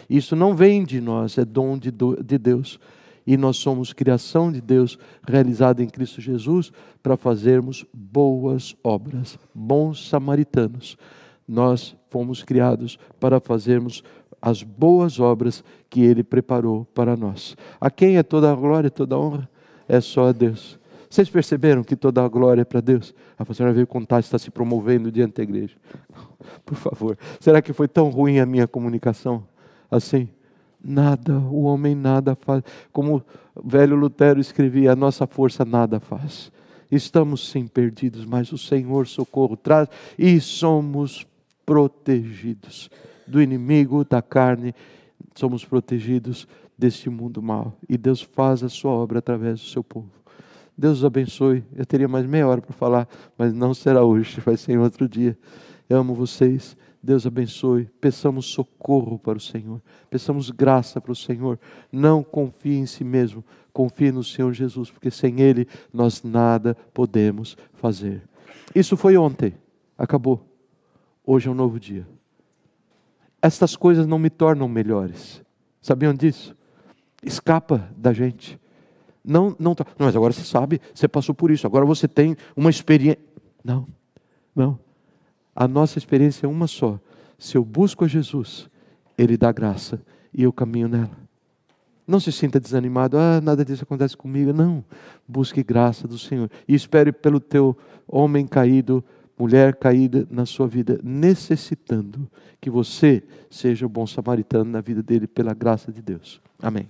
S1: Isso não vem de nós, é dom de, Deus. E nós somos criação de Deus, realizada em Cristo Jesus, para fazermos boas obras, bons samaritanos nós fomos criados para fazermos as boas obras que ele preparou para nós. A quem é toda a glória e toda a honra? É só a Deus. Vocês perceberam que toda a glória é para Deus? Ah, a pastora veio contar, está se promovendo diante da igreja. *laughs* Por favor, será que foi tão ruim a minha comunicação? Assim, nada, o homem nada faz. Como o velho Lutero escrevia, a nossa força nada faz. Estamos sim perdidos, mas o Senhor socorro traz e somos protegidos do inimigo, da carne, somos protegidos deste mundo mal. E Deus faz a sua obra através do seu povo. Deus os abençoe. Eu teria mais meia hora para falar, mas não será hoje, *laughs* vai ser em outro dia. Eu amo vocês. Deus abençoe. Peçamos socorro para o Senhor. Peçamos graça para o Senhor. Não confie em si mesmo. Confie no Senhor Jesus, porque sem Ele nós nada podemos fazer. Isso foi ontem. Acabou. Hoje é um novo dia estas coisas não me tornam melhores. Sabiam disso? Escapa da gente. Não, não, não, mas agora você sabe, você passou por isso, agora você tem uma experiência. Não, não. A nossa experiência é uma só. Se eu busco a Jesus, Ele dá graça e eu caminho nela. Não se sinta desanimado, ah, nada disso acontece comigo. Não. Busque graça do Senhor e espere pelo teu homem caído mulher caída na sua vida, necessitando que você seja o bom samaritano na vida dele, pela graça de Deus. Amém.